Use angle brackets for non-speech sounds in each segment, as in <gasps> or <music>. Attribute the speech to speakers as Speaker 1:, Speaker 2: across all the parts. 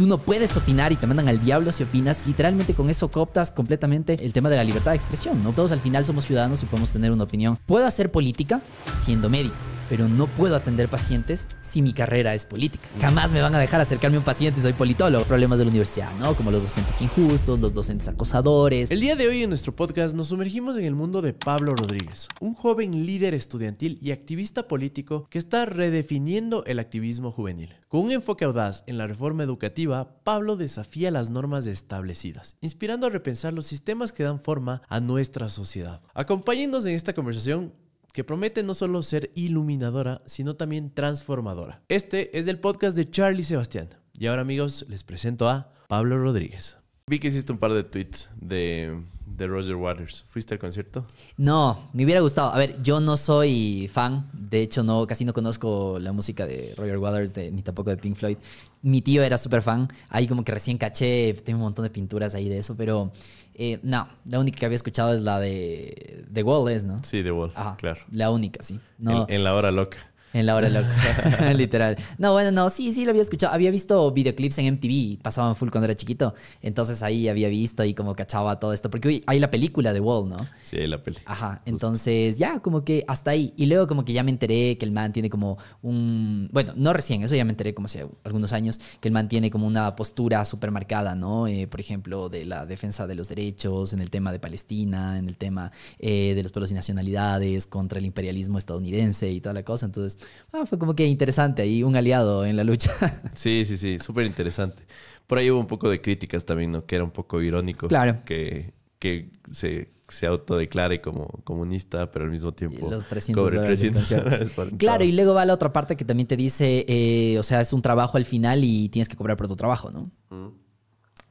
Speaker 1: tú no puedes opinar y te mandan al diablo si opinas. Literalmente con eso cooptas completamente el tema de la libertad de expresión, ¿no? Todos al final somos ciudadanos y podemos tener una opinión. Puedo hacer política siendo médico pero no puedo atender pacientes si mi carrera es política. Jamás me van a dejar acercarme a un paciente, soy politólogo. Problemas de la universidad, ¿no? Como los docentes injustos, los docentes acosadores. El día de hoy en nuestro
Speaker 2: podcast nos sumergimos en el mundo de Pablo Rodríguez, un joven líder estudiantil y activista político que está redefiniendo el activismo juvenil. Con un enfoque audaz en la reforma educativa, Pablo desafía las normas establecidas, inspirando a repensar los sistemas que dan forma a nuestra sociedad. Acompáñenos en esta conversación que promete no solo ser iluminadora, sino también transformadora. Este es el podcast de Charlie Sebastián. Y ahora amigos, les presento a Pablo Rodríguez. Vi que hiciste un par de tweets de de Roger
Speaker 1: Waters. ¿Fuiste al concierto? No, me hubiera gustado. A ver, yo no soy fan. De hecho, no, casi no conozco la música de Roger Waters de, ni tampoco de Pink Floyd. Mi tío era súper fan. Ahí como que recién caché, tengo un montón de pinturas ahí de eso, pero eh, no, la única que había escuchado es la de The Wall, no? Sí, The Wall, claro. La única, sí. No, en La Hora Loca. En la hora loca, <laughs> <laughs> literal. No, bueno, no, sí, sí lo había escuchado. Había visto videoclips en MTV, pasaban full cuando era chiquito. Entonces ahí había visto y como cachaba todo esto. Porque hoy hay la película de Wall, ¿no? Sí, la película. Ajá, entonces ya como que hasta ahí. Y luego como que ya me enteré que el man tiene como un... Bueno, no recién, eso ya me enteré como hace algunos años, que el man tiene como una postura súper marcada, ¿no? Eh, por ejemplo, de la defensa de los derechos, en el tema de Palestina, en el tema eh, de los pueblos y nacionalidades, contra el imperialismo estadounidense y toda la cosa. Entonces Ah, fue como que interesante ahí, un aliado en la lucha. <laughs>
Speaker 2: Sí, sí, sí, súper interesante. Por ahí hubo un poco de críticas también, ¿no? Que era un poco irónico. Claro. Que, que se, se autodeclare como comunista, pero al mismo tiempo 300 cobre 300
Speaker 1: Claro, y luego va la otra parte que también te dice, eh, o sea, es un trabajo al final y tienes que cobrar por tu trabajo, ¿no?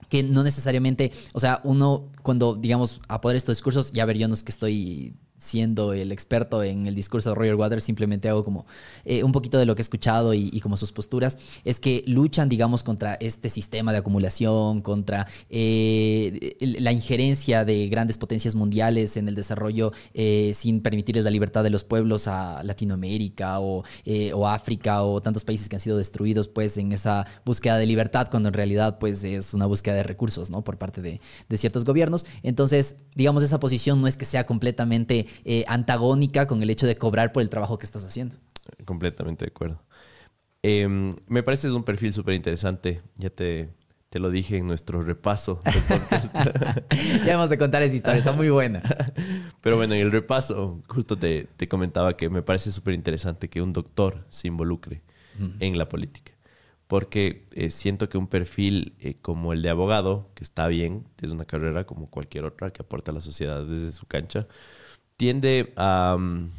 Speaker 1: que no necesariamente, o sea, uno cuando, digamos, poder estos discursos, ya ver, yo no es que estoy siendo el experto en el discurso de Roger Waters, simplemente hago como eh, un poquito de lo que he escuchado y, como sus posturas, es que luchan, digamos, contra este sistema de acumulación, contra eh, la injerencia de grandes potencias mundiales en el desarrollo eh, sin permitirles la libertad de los pueblos a Latinoamérica o, África o tantos países que han sido destruidos, pues, en esa búsqueda de libertad, cuando en realidad, pues, es una búsqueda de recursos, ¿no? Por parte de ciertos gobiernos. Entonces, digamos, esa posición no es que sea completamente eh, antagónica con el hecho de cobrar por el trabajo que estás haciendo.
Speaker 2: Completamente de acuerdo. Em, me parece es un perfil súper interesante. Ya te, te lo dije en nuestro repaso. <laughs> ya vamos a contar esa historia, está muy buena. <laughs> Pero bueno, en el repaso, justo te, te comentaba que me parece súper interesante que un doctor se involucre en la política. Porque eh, siento que un perfil eh, como el de abogado, que está bien, es una carrera como cualquier otra que aporta a la sociedad desde su cancha, tiende a... Mm,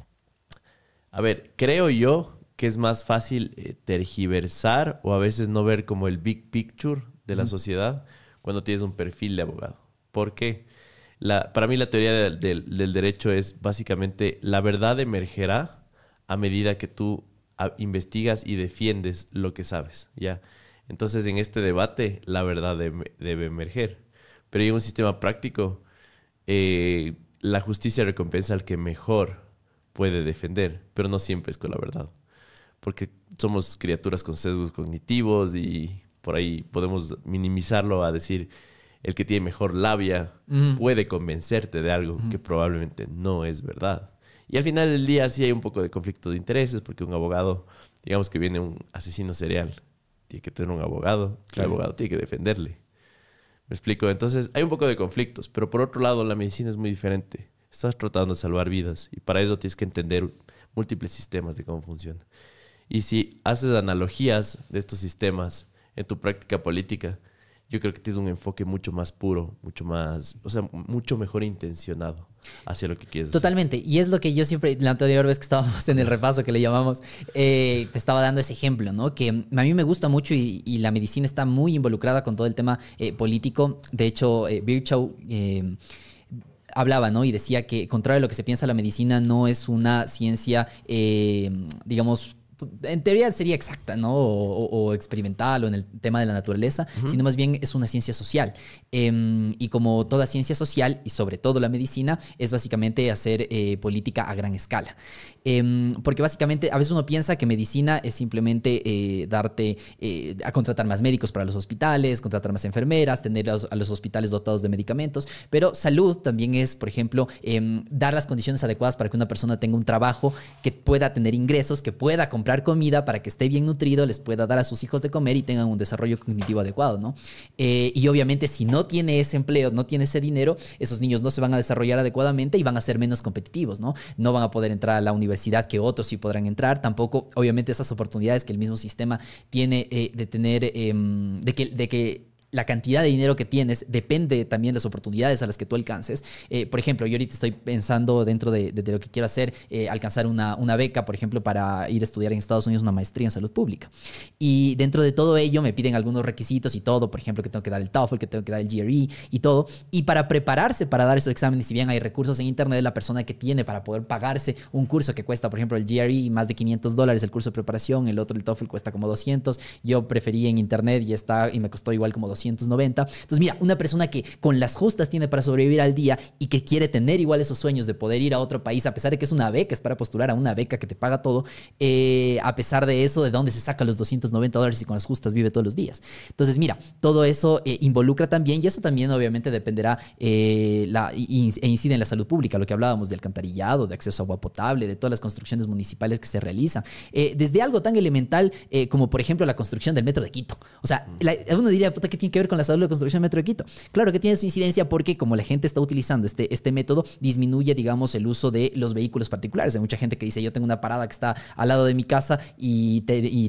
Speaker 2: a ver, creo yo que es más fácil eh, tergiversar o a veces no ver como el big picture de la sociedad cuando tienes un perfil de abogado. ¿Por qué? para mí la teoría del derecho es básicamente la verdad emergerá a medida que tú investigas y defiendes lo que sabes, ¿ya? Entonces en este debate la verdad debe emerger. Pero hay un sistema práctico... Eh, la justicia recompensa al que mejor puede defender, pero no siempre es con la verdad. Porque somos criaturas con sesgos cognitivos y por ahí podemos minimizarlo a decir, el que tiene mejor labia puede convencerte de algo que probablemente no es verdad. Y al final del día sí hay un poco de conflicto de intereses porque un abogado, digamos que viene un asesino serial, tiene que tener un abogado, el abogado tiene que defenderle. Me explico. Entonces, hay un poco de conflictos, pero por otro lado, la medicina es muy diferente. Estás tratando de salvar vidas y para eso tienes que entender múltiples sistemas de cómo funciona. Y si haces analogías de estos sistemas en tu práctica política, yo creo que tienes un enfoque mucho más puro, mucho más, o sea, mucho mejor intencionado hacia lo que quieres.
Speaker 1: Totalmente. Y es lo que yo siempre, la anterior vez que estábamos en el repaso que le llamamos, eh, te estaba dando ese ejemplo, ¿no? Que a mí me gusta mucho y, la medicina está muy involucrada con todo el tema eh, político. De hecho, eh, Virchow eh, hablaba, ¿no? Y decía que, contrario a lo que se piensa, la medicina no es una ciencia, digamos, en teoría sería exacta, ¿no? O, experimental o en el tema de la naturaleza, sino más bien es una ciencia social. Em, y como toda ciencia social, y sobre todo la medicina, es básicamente hacer eh, política a gran escala. Em, porque básicamente a veces uno piensa que medicina es simplemente eh, darte eh, a contratar más médicos para los hospitales, contratar más enfermeras, tener a los, hospitales dotados de medicamentos, pero salud también es, por ejemplo, em, dar las condiciones adecuadas para que una persona tenga un trabajo, que pueda tener ingresos, que pueda comprar comida para que esté bien nutrido, les pueda dar a sus hijos de comer y tengan un desarrollo cognitivo adecuado, ¿no? Eh, y obviamente si no tiene ese empleo, no tiene ese dinero, esos niños no se van a desarrollar adecuadamente y van a ser menos competitivos, ¿no? No van a poder entrar a la universidad universidad que otros sí podrán entrar, tampoco obviamente esas oportunidades que el mismo sistema tiene eh, de tener, em, de, que, de que la cantidad de dinero que tienes depende también de las oportunidades a las que tú alcances. Eh, por ejemplo, yo ahorita estoy pensando dentro de, lo que quiero hacer, eh, alcanzar una, beca, por ejemplo, para ir a estudiar en Estados Unidos una maestría en salud pública. Y dentro de todo ello me piden algunos requisitos y todo, por ejemplo, que tengo que dar el TOEFL, que tengo que dar el GRE y todo. Y para prepararse para dar esos exámenes, si bien hay recursos en Internet, la persona que tiene para poder pagarse un curso que cuesta, por ejemplo, el GRE más de 500 dólares, el curso de preparación, el otro, el TOEFL, cuesta como 200. Yo preferí en Internet y, está, y me costó igual como 200 entonces, mira, una persona que con las justas tiene para sobrevivir al día y que quiere tener igual esos sueños de poder ir a otro país, a pesar de que es una beca, es para postular a una beca que te paga todo, eh, a pesar de eso, de dónde se saca los 290 dólares y con las justas vive todos los días. Entonces, mira, todo eso eh, involucra también, y eso también obviamente dependerá eh, e incide en la salud pública, lo que hablábamos de alcantarillado, de acceso a agua potable, de todas las construcciones municipales que se realizan, desde algo tan elemental como por ejemplo la construcción del metro de Quito. O sea, uno diría, puta, ¿qué tiene que ver con la salud de construcción Metro de Quito. Claro que tiene su incidencia porque como la gente está utilizando este, este método, disminuye, digamos, el uso de los vehículos particulares. Hay mucha gente que dice, yo tengo una parada que está al lado de mi casa y,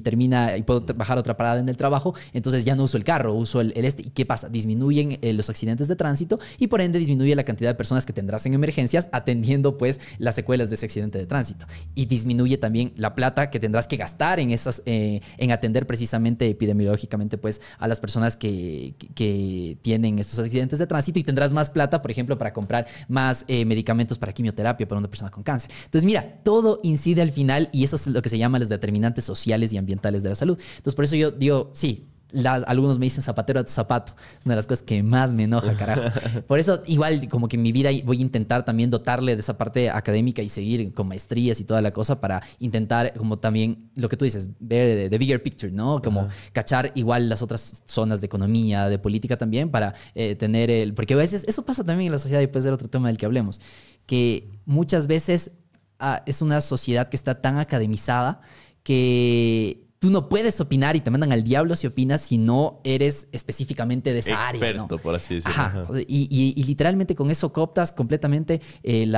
Speaker 1: termina y puedo bajar otra parada en el trabajo, entonces ya no uso el carro, uso el, este. ¿Y qué pasa? Disminuyen eh, los accidentes de tránsito y por ende disminuye la cantidad de personas que tendrás en emergencias atendiendo pues las secuelas de ese accidente de tránsito. Y disminuye también la plata que tendrás que gastar en esas, eh, en atender precisamente epidemiológicamente pues a las personas que eh, que, tienen estos accidentes de tránsito y tendrás más plata, por ejemplo, para comprar más eh, medicamentos para quimioterapia para una persona con cáncer. Entonces, mira, todo incide al final y eso es lo que se llama los determinantes sociales y ambientales de la salud. Entonces, por eso yo digo, sí, algunos me dicen zapatero a tu zapato. Es una de las cosas que más me enoja, carajo. <laughs> Por eso, igual, como que en mi vida voy a intentar también dotarle de esa parte académica y seguir con maestrías y toda la cosa para intentar, como también lo que tú dices, ver the, bigger picture, ¿no? Como cachar igual las otras zonas de economía, de política también, para eh, tener el. Porque a veces eso pasa también en la sociedad y puede ser otro tema del que hablemos. Que muchas veces ah, es una sociedad que está tan academizada que tú no puedes opinar y te mandan al diablo si opinas si no eres específicamente de esa área.
Speaker 2: Experto, por así
Speaker 1: decirlo. Y, literalmente con eso cooptas completamente eh, el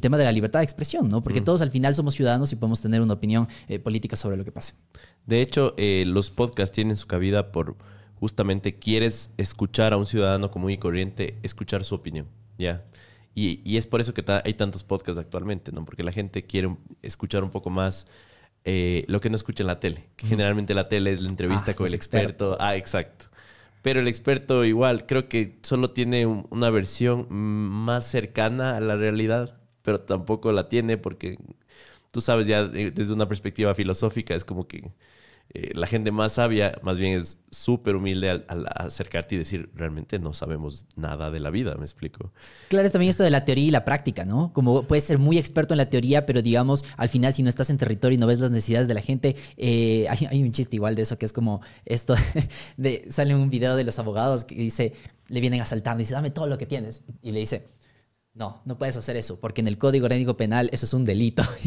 Speaker 1: tema de la libertad de expresión, ¿no? Porque mm. todos al final somos ciudadanos y podemos tener una opinión eh, política sobre lo que pase.
Speaker 2: De hecho, eh, los podcasts tienen su cabida por justamente quieres escuchar a un ciudadano común y corriente, escuchar su opinión, ¿ya? Y, es por eso que hay tantos podcasts actualmente, ¿no? Porque la gente quiere escuchar un poco más eh, lo que no escucha en la tele. Que generalmente la tele es la entrevista ah, con el experto. Ah, exacto. Pero el experto igual, creo que solo tiene una versión más cercana a la realidad, pero tampoco la tiene porque tú sabes ya eh, desde una perspectiva filosófica, es como que eh, la gente más sabia más bien es súper humilde al, acercarte y decir, realmente no sabemos nada de la vida, me explico.
Speaker 1: Claro, es también esto de la teoría y la práctica, ¿no? Como puedes ser muy experto en la teoría, pero digamos, al final si no estás en territorio y no ves las necesidades de la gente, eh, hay, un chiste igual de eso que es como esto, <laughs> de, sale un video de los abogados que dice, le vienen saltar, y dice, dame todo lo que tienes. Y le dice, no, no puedes hacer eso, porque en el Código Orgánico Penal eso es un delito. <laughs>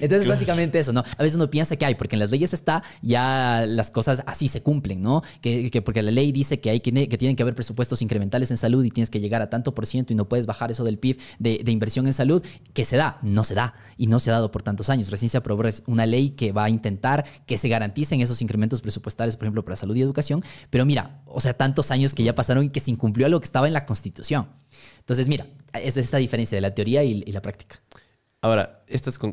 Speaker 1: Entonces, básicamente eso, ¿no? A veces uno piensa que hay, porque en las leyes está, ya las cosas así se cumplen, ¿no? Que, porque la ley dice que, hay que, tienen que haber presupuestos incrementales en salud y tienes que llegar a tanto por ciento y no puedes bajar eso del PIB de, inversión en salud, que se da, no se da, y no se ha dado por tantos años. Recién se aprobó una ley que va a intentar que se garanticen esos incrementos presupuestales, por ejemplo, para salud y educación, pero mira, o sea, tantos años que ya pasaron y que se incumplió algo que estaba en la Constitución. Entonces, mira, esta es esta diferencia de la teoría y, la práctica.
Speaker 2: Ahora,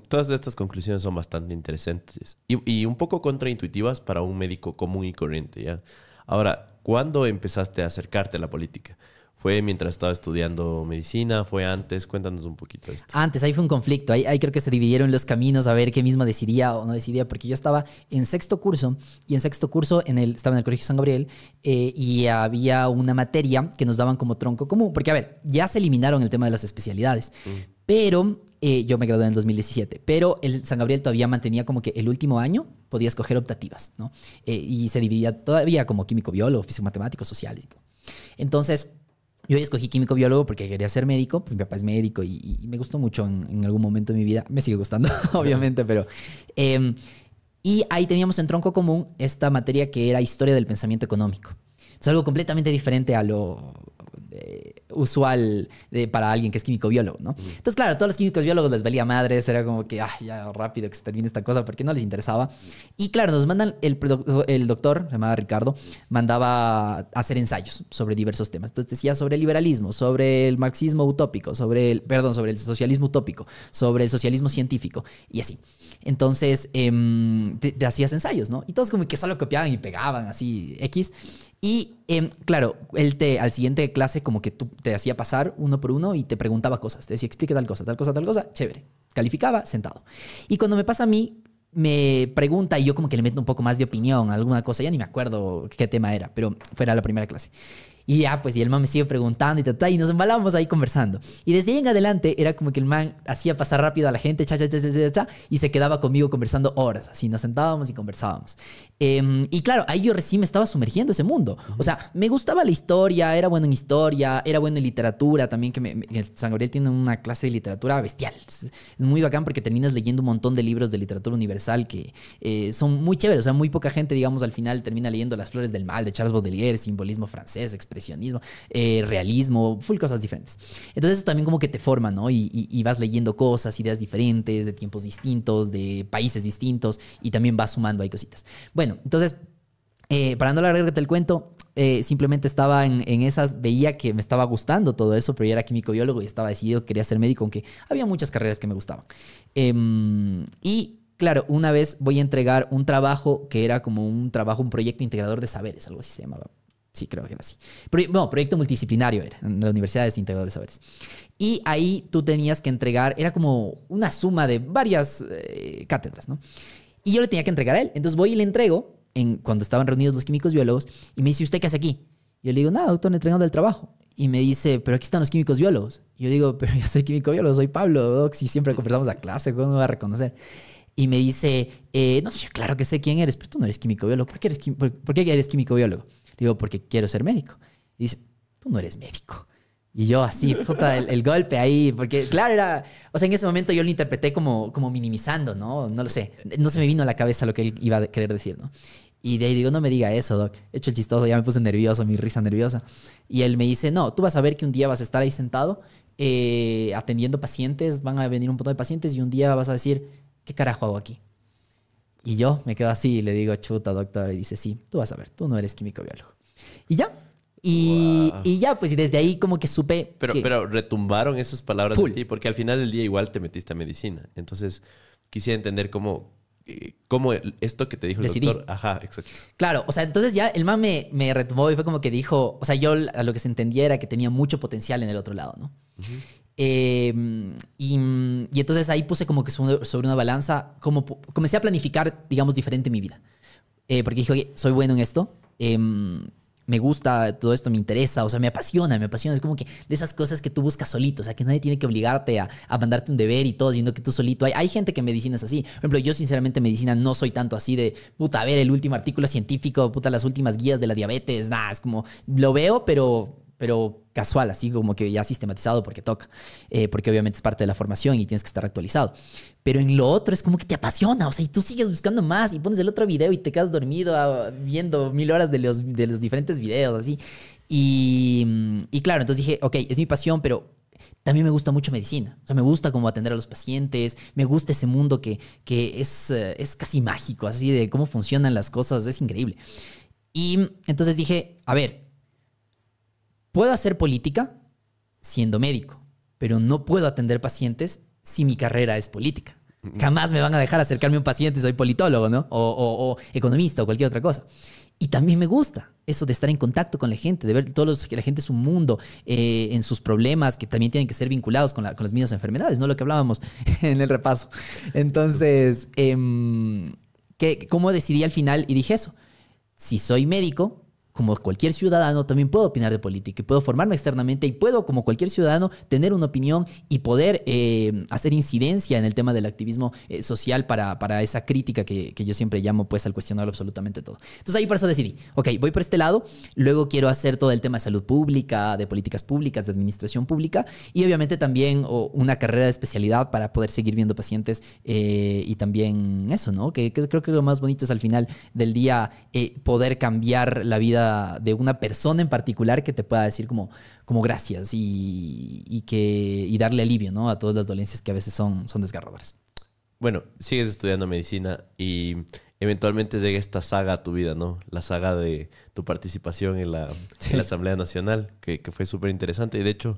Speaker 2: todas estas conclusiones son bastante interesantes y, un poco contraintuitivas para un médico común y corriente. Ahora, ¿cuándo empezaste a acercarte a la política? ¿Fue mientras estaba estudiando medicina? ¿Fue antes? Cuéntanos un poquito esto.
Speaker 1: Antes, ahí fue un conflicto. Ahí, ahí, creo que se dividieron los caminos a ver qué mismo decidía o no decidía, porque yo estaba en sexto curso y en sexto curso en el, estaba en el Colegio San Gabriel eh, y había una materia que nos daban como tronco común, porque a ver, ya se eliminaron el tema de las especialidades, mm. pero eh, yo me gradué en el 2017, pero el San Gabriel todavía mantenía como que el último año podía escoger optativas, ¿no? Eh, y se dividía todavía como químico-biólogo, físico-matemático, sociales y todo. Entonces, yo escogí químico biólogo porque quería ser médico, pues mi papá es médico y, me gustó mucho en, algún momento de mi vida, me sigue gustando <laughs> obviamente, pero... Em, y ahí teníamos en tronco común esta materia que era historia del pensamiento económico. Es algo completamente diferente a lo eh, usual de, para alguien que es químico biólogo, Entonces, claro, a todos los químicos biólogos les valía madres, era como que, ya rápido que se termine esta cosa porque no les interesaba. Y claro, nos mandan, el, el doctor, se llamaba Ricardo, mandaba hacer ensayos sobre diversos temas. Entonces decía sobre el liberalismo, sobre el marxismo utópico, sobre el, perdón, sobre el socialismo utópico, sobre el socialismo científico y así. Entonces, em, te, hacías ensayos, ¿no? Y todos como que solo copiaban y pegaban así, X. Y em, claro, él te, al siguiente clase como que tú te hacía pasar uno por uno y te preguntaba cosas. Te decía, explique tal cosa, tal cosa, tal cosa. Chévere. Calificaba, sentado. Y cuando me pasa a mí, me pregunta y yo como que le meto un poco más de opinión, alguna cosa, ya ni me acuerdo qué tema era, pero fuera la primera clase. Y ya, pues, y el man me sigue preguntando y tal y nos embalábamos ahí conversando. Y desde ahí en adelante era como que el man hacía pasar rápido a la gente, cha, cha, cha, cha, cha, y se quedaba conmigo conversando horas. Así nos sentábamos y conversábamos. Em, y claro, ahí yo recién me estaba sumergiendo ese mundo. O sea, me gustaba la historia, era bueno en historia, era bueno en literatura también, que me, San Gabriel tiene una clase de literatura bestial. Es, muy bacán porque terminas leyendo un montón de libros de literatura universal que eh, son muy chéveres. O sea, muy poca gente, digamos, al final termina leyendo Las Flores del Mal de Charles Baudelaire, simbolismo francés, impresionismo, eh, realismo, full cosas diferentes. Entonces eso también como que te forma, ¿no? Y, vas leyendo cosas, ideas diferentes, de tiempos distintos, de países distintos, y también vas sumando ahí cositas. Bueno, entonces, eh, para no alargarte el cuento, eh, simplemente estaba en, esas, veía que me estaba gustando todo eso, pero yo era químico biólogo y estaba decidido quería ser médico, aunque había muchas carreras que me gustaban. Em, y claro, una vez voy a entregar un trabajo que era como un trabajo, un proyecto integrador de saberes, algo así se llamaba, Sí, creo que era así. bueno, proyecto multidisciplinario era, en la Universidad de de Saberes. Y ahí tú tenías que entregar, era como una suma de varias eh, cátedras, ¿no? Y yo le tenía que entregar a él. Entonces voy y le entrego, en, cuando estaban reunidos los químicos biólogos, y me dice, ¿usted qué hace aquí? Yo le digo, nada, doctor, le entregando el trabajo. Y me dice, pero aquí están los químicos biólogos. yo digo, pero yo soy químico biólogo, soy Pablo, si siempre conversamos a clase, ¿cómo me va a reconocer? Y me dice, eh, no, sé, claro que sé quién eres, pero tú no eres químico biólogo. ¿Por eres, por qué eres químico biólogo? digo, porque quiero ser médico. Y dice, tú no eres médico. Y yo así, puta, el, golpe ahí, porque claro, era, o sea, en ese momento yo lo interpreté como, como minimizando, ¿no? No lo sé, no se me vino a la cabeza lo que él iba a querer decir, ¿no? Y de ahí digo, no me diga eso, Doc. He hecho el chistoso, ya me puse nervioso, mi risa nerviosa. Y él me dice, no, tú vas a ver que un día vas a estar ahí sentado eh, atendiendo pacientes, van a venir un montón de pacientes y un día vas a decir, ¿qué carajo hago aquí? Y yo me quedo así y le digo, chuta, doctor. Y dice, sí, tú vas a ver, tú no eres químico biólogo. Y ya. Y, ya, pues, y desde ahí como que supe. Pero, pero retumbaron
Speaker 2: esas palabras de ti, porque al final del día igual te metiste a medicina. Entonces, quisiera entender cómo, eh, cómo esto que te dijo el Decidí. doctor. Ajá, exacto.
Speaker 1: Claro, o sea, entonces ya el man me, retumbó y fue como que dijo, o sea, yo a lo que se entendía era que tenía mucho potencial en el otro lado, ¿no? Em, y, y, entonces ahí puse como que sobre una balanza, como comencé a planificar, digamos, diferente mi vida. Eh, porque dije, oye, soy bueno en esto, em, me gusta todo esto, me interesa, o sea, me apasiona, me apasiona. Es como que de esas cosas que tú buscas solito, o sea, que nadie tiene que obligarte a, mandarte un deber y todo, sino que tú solito. Hay, hay gente que medicina es así. Por ejemplo, yo sinceramente en medicina no soy tanto así de, puta, a ver el último artículo científico, puta, las últimas guías de la diabetes, nada, es como, lo veo, pero pero casual, así como que ya sistematizado porque toca, eh, porque obviamente es parte de la formación y tienes que estar actualizado. Pero en lo otro es como que te apasiona, o sea, y tú sigues buscando más y pones el otro video y te quedas dormido ah, viendo mil horas de los, de los diferentes videos, así. Y, y claro, entonces dije, ok, es mi pasión, pero también me gusta mucho medicina. O sea, me gusta cómo atender a los pacientes, me gusta ese mundo que, que es, eh, es, casi mágico, así de cómo funcionan las cosas, es increíble. Y entonces dije, a ver, Puedo hacer política siendo médico, pero no puedo atender pacientes si mi carrera es política. Jamás me van a dejar acercarme a un paciente, si soy politólogo, ¿no? O, economista o cualquier otra cosa. Y también me gusta eso de estar en contacto con la gente, de ver todos que la gente es un mundo eh, en sus problemas que también tienen que ser vinculados con, las mismas enfermedades, ¿no? Lo que hablábamos <laughs> en el repaso. Entonces, em, ¿cómo decidí al final? Y dije eso, si soy médico, como cualquier ciudadano, también puedo opinar de política y puedo formarme externamente y puedo, como cualquier ciudadano, tener una opinión y poder eh, hacer incidencia en el tema del activismo eh, social para, para, esa crítica que, yo siempre llamo pues al cuestionar absolutamente todo. Entonces ahí por eso decidí, ok, voy por este lado, luego quiero hacer todo el tema de salud pública, de políticas públicas, de administración pública y obviamente también una carrera de especialidad para poder seguir viendo pacientes eh, y también eso, ¿no? que, creo que lo más bonito es al final del día poder cambiar la vida de una persona en particular que te pueda decir como, como gracias y, que, darle alivio ¿no? a todas las dolencias que a veces son, son desgarradoras.
Speaker 2: Bueno, sigues estudiando medicina y eventualmente llega esta saga a tu vida, ¿no? La saga de tu participación en la, Asamblea Nacional, que, fue súper interesante. Y de hecho,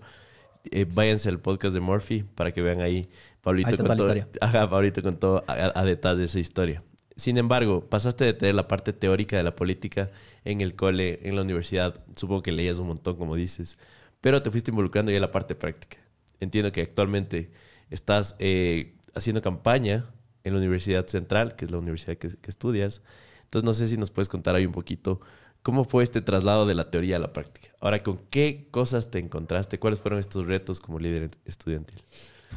Speaker 2: eh, váyanse al podcast de Murphy para que vean ahí Pablito, contó <laughs> a detalle esa historia. Sin embargo, pasaste de tener la parte teórica de la política en el cole, en la universidad, supongo que leías un montón, como dices, pero te fuiste involucrando ya en la parte práctica. Entiendo que actualmente estás eh, haciendo campaña en la Universidad Central, que es la universidad que, estudias. Entonces, no sé si nos puedes contar ahí un poquito cómo fue este traslado de la teoría a la práctica. Ahora, ¿con qué cosas te encontraste? ¿Cuáles fueron estos retos como líder estudiantil?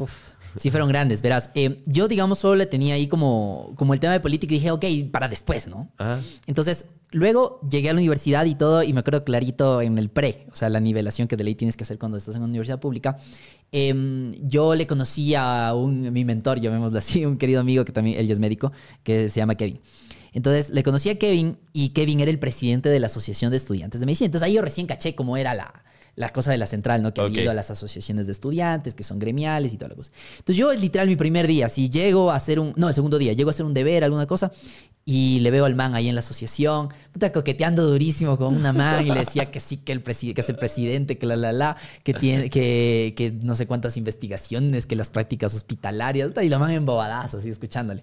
Speaker 1: Uf. Sí, fueron grandes, verás. Eh, yo, digamos, solo le tenía ahí como, como el tema de política y dije, ok, para después, ¿no? Ah. Entonces, luego llegué a la universidad y todo, y me acuerdo clarito en el pre, o sea, la nivelación que de ley tienes que hacer cuando estás en una universidad pública. Em, yo le conocí a un, mi mentor, llamémoslo así, un querido amigo que también, él es médico, que se llama Kevin. Entonces le conocí a Kevin y Kevin era el presidente de la Asociación de Estudiantes de Medicina. Entonces ahí yo recién caché cómo era la, la cosa de la central, ¿no? Que okay. a las asociaciones de estudiantes, que son gremiales y toda la cosa. Entonces yo, literal, mi primer día, si llego a hacer un... No, el segundo día, llego a hacer un deber, alguna cosa, y le veo al man ahí en la asociación, puta, coqueteando durísimo con una man, y le decía que sí, que, el que es el presidente, que la, la, la, que tiene, que, no sé cuántas investigaciones, que las prácticas hospitalarias, y la man embobadaza, así, escuchándole.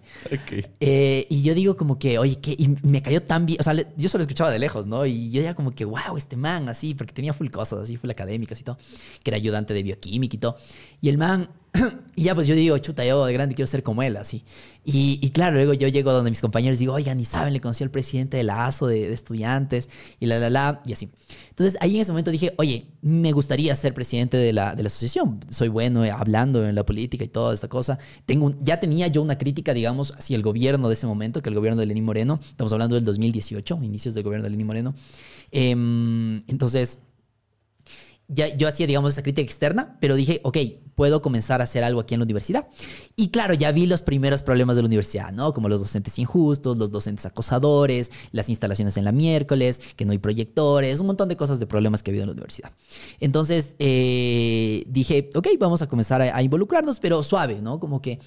Speaker 1: Eh, y yo digo como que, oye, que y me cayó tan bien, o sea, yo solo escuchaba de lejos, ¿no? Y yo era como que, wow, este man, así, porque tenía full cosas, así, académicas y todo, que era ayudante de bioquímica y todo. Y el man, <clears throat> y ya pues yo digo, chuta, yo de grande quiero ser como él, así. Y, y claro, luego yo llego donde mis compañeros digo, oigan, ni saben, le conocí al presidente de la ASO de, estudiantes y la, la, la, y así. Entonces ahí en ese momento dije, oye, me gustaría ser presidente de la, de la asociación. Soy bueno eh, hablando en la política y toda esta cosa. Tengo ya tenía yo una crítica, digamos, hacia el gobierno de ese momento, que el gobierno de Lenín Moreno, estamos hablando del 2018, inicios del gobierno de Lenín Moreno. Em, entonces yo hacía, digamos, esa crítica externa, pero dije, ok, puedo comenzar a hacer algo aquí en la universidad. Y claro, ya vi los primeros problemas de la universidad, ¿no? Como los docentes injustos, los docentes acosadores, las instalaciones en la miércoles, que no hay proyectores, un montón de cosas de problemas que ha habido en la universidad. Entonces eh, dije, ok, vamos a comenzar a, involucrarnos, pero suave, ¿no? Como que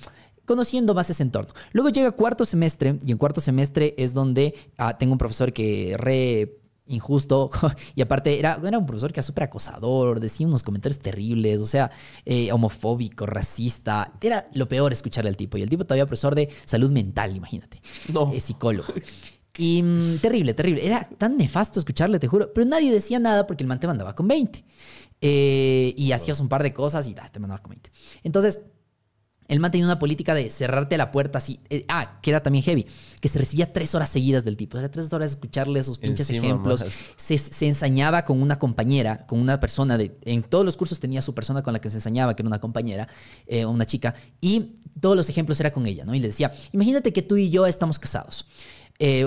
Speaker 1: conociendo más ese entorno. Luego llega cuarto semestre y en cuarto semestre es donde ah, tengo un profesor que re injusto. <laughs> y aparte, era, era un profesor que era súper acosador, decía unos comentarios terribles, o sea, eh, homofóbico, racista. Era lo peor escucharle al tipo. Y el tipo todavía profesor de salud mental, imagínate. No. Es psicólogo. Y mm, terrible, terrible. Era tan nefasto escucharle, te juro. Pero nadie decía nada porque el man te mandaba con 20. Eh, y hacías un par de cosas y ah, te mandaba con 20. Entonces, él mantenía una política de cerrarte la puerta así. Eh, ah, que era también heavy. Que se recibía tres horas seguidas del tipo. Era tres horas escucharle sus pinches ejemplos. Se, ensañaba con una compañera, con una persona. De, en todos los cursos tenía su persona con la que se ensañaba, que era una compañera, eh, una chica. Y todos los ejemplos era con ella, ¿no? Y le decía, imagínate que tú y yo estamos casados. Eh,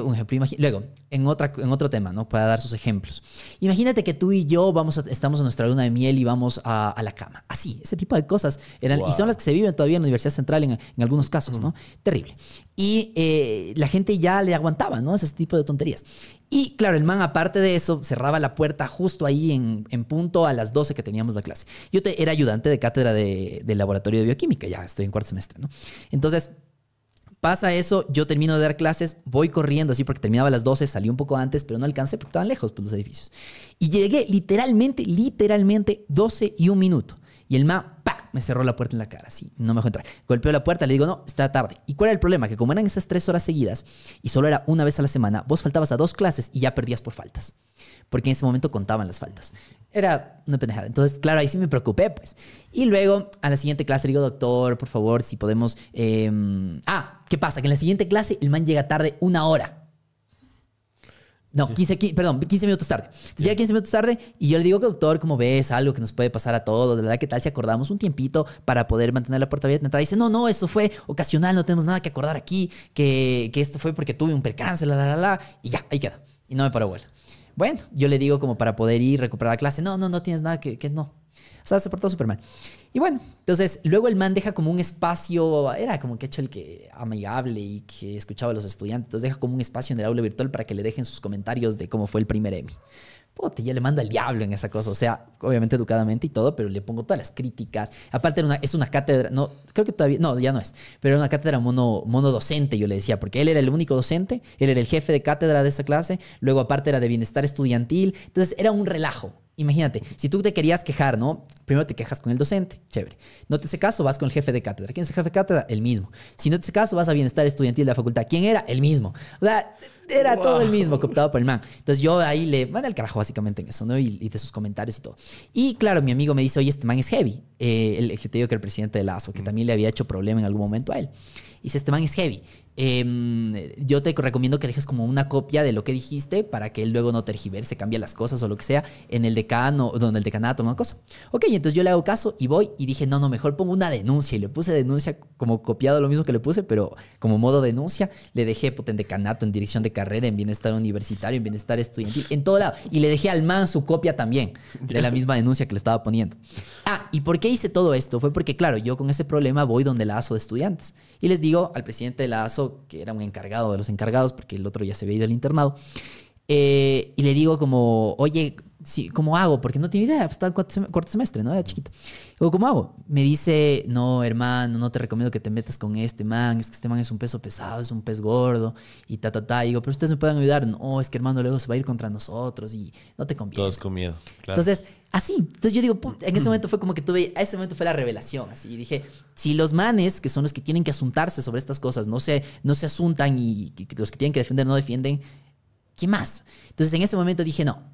Speaker 1: luego, en, otra, en otro tema, ¿no? Para dar sus ejemplos. Imagínate que tú y yo vamos a, estamos en nuestra luna de miel y vamos a, la cama. Así, ese tipo de cosas. Eran, Y son las que se viven todavía en la Universidad Central en, algunos casos, ¿no? Terrible. Y eh, la gente ya le aguantaba, ¿no? Ese tipo de tonterías. Y claro, el man, aparte de eso, cerraba la puerta justo ahí en, punto a las 12 que teníamos la clase. Yo te, era ayudante de cátedra de, laboratorio de bioquímica, ya estoy en cuarto semestre, ¿no? Entonces, Pasa eso, yo termino de dar clases, voy corriendo así porque terminaba a las 12, salí un poco antes, pero no alcancé porque estaban lejos pues, los edificios. Y llegué literalmente, literalmente 12 y un minuto. Y el ma, pa, me cerró la puerta en la cara, así, no me dejó entrar. Golpeó la puerta, le digo, no, está tarde. ¿Y cuál era el problema? Que como eran esas tres horas seguidas y solo era una vez a la semana, vos faltabas a dos clases y ya perdías por faltas. Porque en ese momento contaban las faltas. Era una pendejada. Entonces, claro, ahí sí me preocupé, pues. Y luego a la siguiente clase le digo, doctor, por favor, si podemos. Em, ah, ¿qué pasa? Que en la siguiente clase el man llega tarde una hora. No, 15, perdón, 15 minutos tarde. Ya Llega 15 minutos tarde y yo le digo, doctor, ¿cómo ves? Algo que nos puede pasar a todos, ¿verdad? ¿Qué tal si acordamos un tiempito para poder mantener la puerta abierta? Y dice, no, no, eso fue ocasional, no tenemos nada que acordar aquí, que, esto fue porque tuve un percance, la, la, la, y ya, ahí queda. Y no me paro vuelo. Bueno, yo le digo como para poder ir, recuperar la clase, no, no, no tienes nada que, que no. O sea, se portó súper mal. Y bueno, entonces luego el man deja como un espacio, era como que hecho el que amigable y que escuchaba a los estudiantes, entonces deja como un espacio en el aula virtual para que le dejen sus comentarios de cómo fue el primer Emmy. Pote, ya le mando al diablo en esa cosa, o sea, obviamente educadamente y todo, pero le pongo todas las críticas. Aparte una, es una cátedra, no, creo que todavía, no, ya no es, pero era una cátedra mono, mono docente, yo le decía, porque él era el único docente, él era el jefe de cátedra de esa clase, luego aparte era de bienestar estudiantil, entonces era un relajo. Imagínate, si tú te querías quejar, ¿no? Primero te quejas con el docente, chévere. No te hace caso, vas con el jefe de cátedra. ¿Quién es el jefe de cátedra? El mismo. Si no te hace caso, vas a bienestar estudiantil de la facultad. ¿Quién era? El mismo. O sea, era todo el mismo cooptado por el man. Entonces yo ahí le mandé al carajo básicamente en eso, ¿no? Y, de sus comentarios y todo. Y claro, mi amigo me dice, oye, este man es heavy. Eh, el, que te digo que el presidente de Lazo, que mm. también le había hecho problema en algún momento a él. Y dice, este man es heavy. Em, yo te recomiendo que dejes como una copia de lo que dijiste para que él luego no tergiverse, cambie las cosas o lo que sea en el decano, donde el decanato, una cosa. Ok, entonces yo le hago caso y voy y dije, no, no, mejor pongo una denuncia. Y le puse denuncia como copiado lo mismo que le puse, pero como modo denuncia. Le dejé en decanato, en dirección de carrera, en bienestar universitario, en bienestar estudiantil, en todo lado. Y le dejé al man su copia también de la misma denuncia que le estaba poniendo. Ah, ¿y por qué hice todo esto? Fue porque, claro, yo con ese problema voy donde la ASO de estudiantes. Y les digo al presidente de la ASO, que era un encargado de los encargados, porque el otro ya se había ido al internado, eh, y le digo como, oye, sí, ¿cómo hago? Porque no tenía idea, estaba en cuarto, semestre, ¿no? Era chiquito. Digo, ¿cómo hago? Me dice, no, hermano, no te recomiendo que te metas con este man, es que este man es un peso pesado, es un pez gordo, y ta, ta, ta. digo, pero ustedes me pueden ayudar. No, es que hermano, luego se va a ir contra nosotros y no te conviene. Todos con miedo, Entonces, así. Entonces yo digo, en ese momento fue como que tuve, a ese momento fue la revelación, así. Y dije, si los manes, que son los que tienen que asuntarse sobre estas cosas, no se, no se asuntan y, y los que tienen que defender no defienden, ¿qué más? Entonces en ese momento dije, no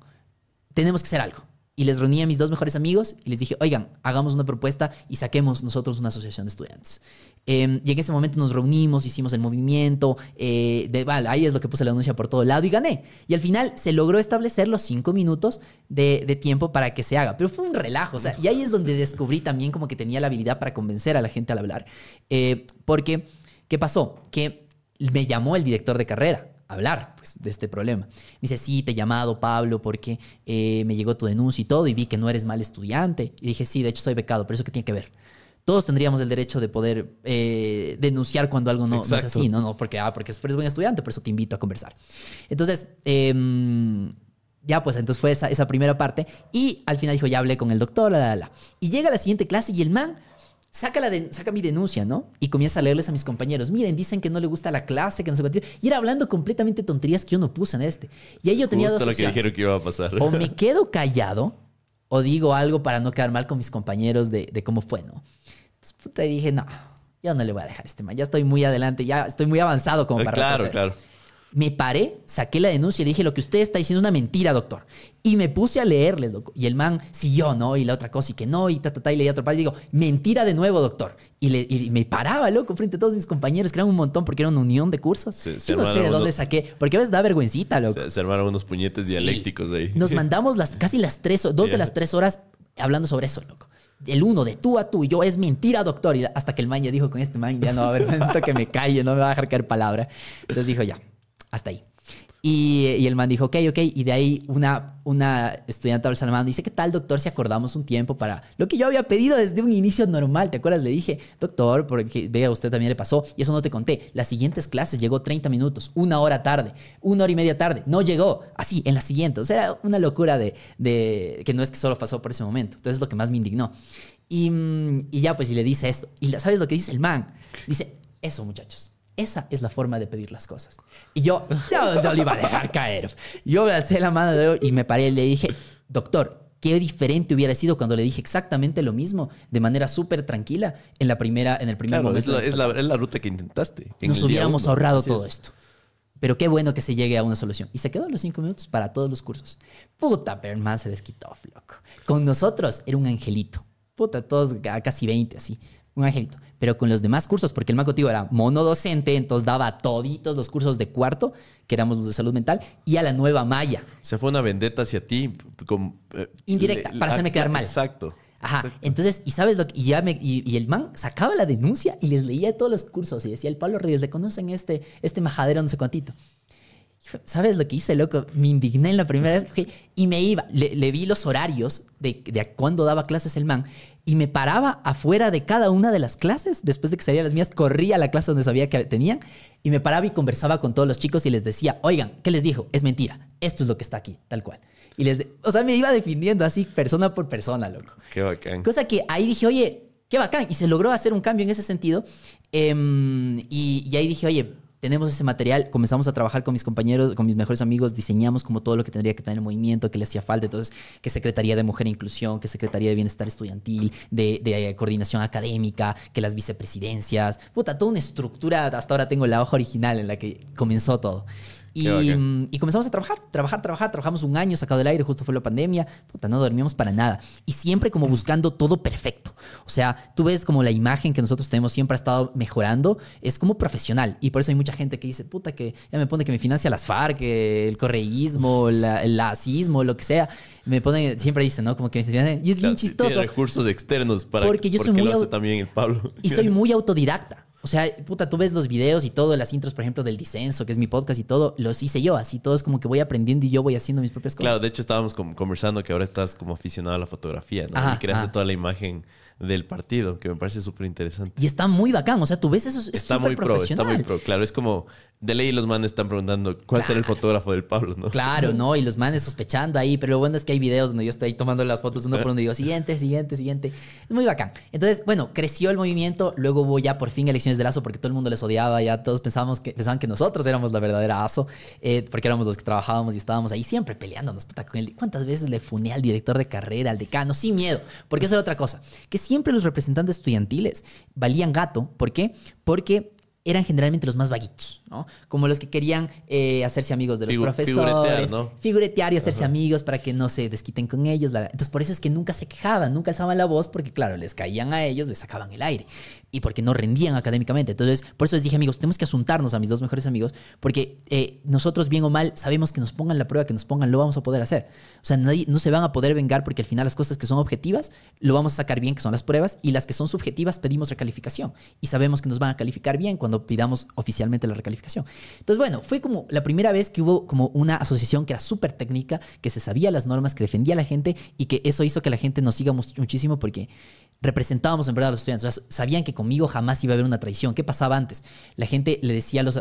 Speaker 1: tenemos que hacer algo. Y les reuní a mis dos mejores amigos y les dije, oigan, hagamos una propuesta y saquemos nosotros una asociación de estudiantes. Em, y en ese momento nos reunimos, hicimos el movimiento, eh, de, vale, ahí es lo que puse la denuncia por todo lado y gané. Y al final se logró establecer los cinco minutos de, tiempo para que se haga, pero fue un relajo, sea, y ahí es donde descubrí también como que tenía la habilidad para convencer a la gente al hablar. Eh, porque, ¿qué pasó? Que me llamó el director de carrera hablar pues, de este problema. Me dice, sí, te he llamado Pablo porque eh, me llegó tu denuncia y todo y vi que no eres mal estudiante. Y dije, sí, de hecho soy becado, pero eso que tiene que ver. Todos tendríamos el derecho de poder eh, denunciar cuando algo no, es así, no, no, porque, ah, porque eres buen estudiante, por eso te invito a conversar. Entonces, em, ya pues entonces fue esa, esa primera parte y al final dijo, ya hablé con el doctor, la, la, la. Y llega la siguiente clase y el man saca, mi denuncia, ¿no? Y comienza a leerles a mis compañeros, miren, dicen que no le gusta la clase, que no se tirar. Y era hablando completamente tonterías que yo no puse en este. Y ahí yo tenía Justo dos lo opciones. que dijeron que iba a pasar. O me quedo callado o digo algo para no quedar mal con mis compañeros de, cómo fue, ¿no? Entonces, puta, dije, no, yo no le voy a dejar este man. Ya estoy muy adelante, ya estoy muy avanzado como eh, para... Claro, claro. Me paré, saqué la denuncia y dije, lo que usted está diciendo es una mentira, doctor. Y me puse a leerles, loco. Y el man yo ¿no? Y la otra cosa, y que no, y ta, ta, ta, y leía otro parte. Y digo, mentira de nuevo, doctor. Y, me paraba, loco, frente a todos mis compañeros, que eran un montón, porque era una unión de cursos. no sé de dónde saqué, porque a veces da vergüencita, loco.
Speaker 2: Se, armaron unos puñetes dialécticos ahí. Nos
Speaker 1: mandamos las, casi las tres, dos de las tres horas hablando sobre eso, loco el uno de tú a tú y yo es mentira, doctor. Y hasta que el man ya dijo con este man, ya no va a haber momento que me calle, no me va a dejar caer palabra. Entonces dijo, ya, hasta ahí. Y, el man dijo, ok, ok. Y de ahí una, una estudiante del y dice, ¿qué tal, doctor, si acordamos un tiempo para lo que yo había pedido desde un inicio normal? ¿Te acuerdas? Le dije, doctor, porque vea, usted también le pasó. Y eso no te conté. Las siguientes clases llegó 30 minutos, una hora tarde, una hora y media tarde. No llegó así, en la siguiente. O sea, era una locura de, de que no es que solo pasó por ese momento. Entonces es lo que más me indignó. Y, mm, y ya, pues, y le dice esto. Y ¿sabes lo que dice el man? Dice, eso, muchachos esa es la forma de pedir las cosas. Y yo, ya no iba a dejar caer. Yo me alcé la mano de y me paré y le dije, doctor, qué diferente hubiera sido cuando le dije exactamente lo mismo, de manera súper tranquila, en la primera, en el primer momento. Es la, es,
Speaker 2: la, ruta que intentaste. Nos hubiéramos ahorrado todo esto.
Speaker 1: Pero qué bueno que se llegue a una solución. Y se quedó los cinco minutos para todos los cursos. Puta, Berman se desquitó, loco. Con nosotros era un angelito. Puta, todos casi 20 así un angelito. Pero con los demás cursos, porque el man Tío era monodocente, entonces daba toditos los cursos de cuarto, que éramos los de salud mental, y a la nueva malla Se fue una vendetta hacia ti. Eh, Indirecta, para hacerme quedar mal. Exacto. Ajá, entonces, y sabes lo que, y, y, el man sacaba la denuncia y les leía todos los cursos y decía, el Pablo Reyes, le conocen este, este majadero no sé cuantito. ¿Sabes lo que hice, loco? Me indigné en la primera vez y me iba. Le, vi los horarios de, de cuándo daba clases el man y me paraba afuera de cada una de las clases. Después de que salía las mías, corría a la clase donde sabía que tenían y me paraba y conversaba con todos los chicos y les decía, oigan, ¿qué les dijo? Es mentira. Esto es lo que está aquí, tal cual. Y les, o sea, me iba defendiendo así persona por persona, loco.
Speaker 2: Qué bacán. Cosa
Speaker 1: que ahí dije, oye, qué bacán. Y se logró hacer un cambio en ese sentido. Em, y ahí dije, oye, tenemos ese material, comenzamos a trabajar con mis compañeros, con mis mejores amigos, diseñamos como todo lo que tendría que tener el movimiento, que le hacía falta, entonces, que Secretaría de Mujer e Inclusión, que Secretaría de Bienestar Estudiantil, de, de eh, Coordinación Académica, que las vicepresidencias, puta, toda una estructura, hasta ahora tengo la hoja original en la que comenzó todo. Mm, y, comenzamos a trabajar, trabajar, trabajar. Trabajamos un año sacado del aire, justo fue la pandemia. Puta, no dormíamos para nada. Y siempre como buscando todo perfecto. O sea, tú ves como la imagen que nosotros tenemos siempre ha estado mejorando. Es como profesional. Y por eso hay mucha gente que dice, puta, que ya me pone que me financia las FARC, el correísmo, <laughs> el lacismo, lo que sea. Me pone, siempre dicen, ¿no? Como que me Y es bien chistoso. Tiene
Speaker 2: recursos externos para porque yo también el Pablo. Y soy muy
Speaker 1: autodidacta. O sea, puta, tú ves los videos y todo, las intros, por ejemplo, del disenso, que es mi podcast y todo, los hice yo, así todo es como que voy aprendiendo y yo voy haciendo mis propias cosas. Claro,
Speaker 2: de hecho estábamos conversando que ahora estás como aficionado a la fotografía, ¿no? y creaste toda la imagen del partido, que me parece súper interesante.
Speaker 1: Y está muy bacán, o sea, tú ves eso. está muy pro, está muy
Speaker 2: pro. Claro, es como de ley los manes están preguntando cuál será el fotógrafo del Pablo, ¿no? Claro, no,
Speaker 1: y los manes sospechando ahí, pero lo bueno es que hay videos donde yo estoy tomando las fotos uno por uno y digo, siguiente, siguiente, siguiente. Es muy bacán. Entonces, bueno, creció el movimiento, luego hubo ya por fin elecciones de ASO porque todo el mundo les odiaba, ya todos pensábamos que, pensaban que nosotros éramos la verdadera ASO, eh, porque éramos los que trabajábamos y estábamos ahí siempre peleándonos, puta, con él. ¿Cuántas veces le funé al director de carrera, al decano, sin miedo? Porque eso era otra cosa, que siempre los representantes estudiantiles valían gato. ¿Por qué? Porque eran generalmente los más vaguitos, ¿no? Como los que querían eh, hacerse amigos de los profesores, figuretear, y hacerse amigos para que no se desquiten con ellos. Entonces, por eso es que nunca se quejaban, nunca alzaban la voz, porque claro, les caían a ellos, les sacaban el aire y porque no rendían académicamente. Entonces, por eso les dije, amigos, tenemos que asuntarnos a mis dos mejores amigos, porque eh, nosotros, bien o mal, sabemos que nos pongan la prueba, que nos pongan, lo vamos a poder hacer. O sea, no se van a poder vengar porque al final las cosas que son objetivas, lo vamos a sacar bien, que son las pruebas, y las que son subjetivas, pedimos recalificación. Y sabemos que nos van a calificar bien cuando pidamos oficialmente la recalificación. Entonces, bueno, fue como la primera vez que hubo como una asociación que era súper técnica, que se sabía las normas, que defendía a la gente y que eso hizo que la gente nos siga muchísimo porque representábamos en verdad a los estudiantes. sabían que conmigo jamás iba a haber una traición. ¿Qué pasaba antes? La gente le decía a los...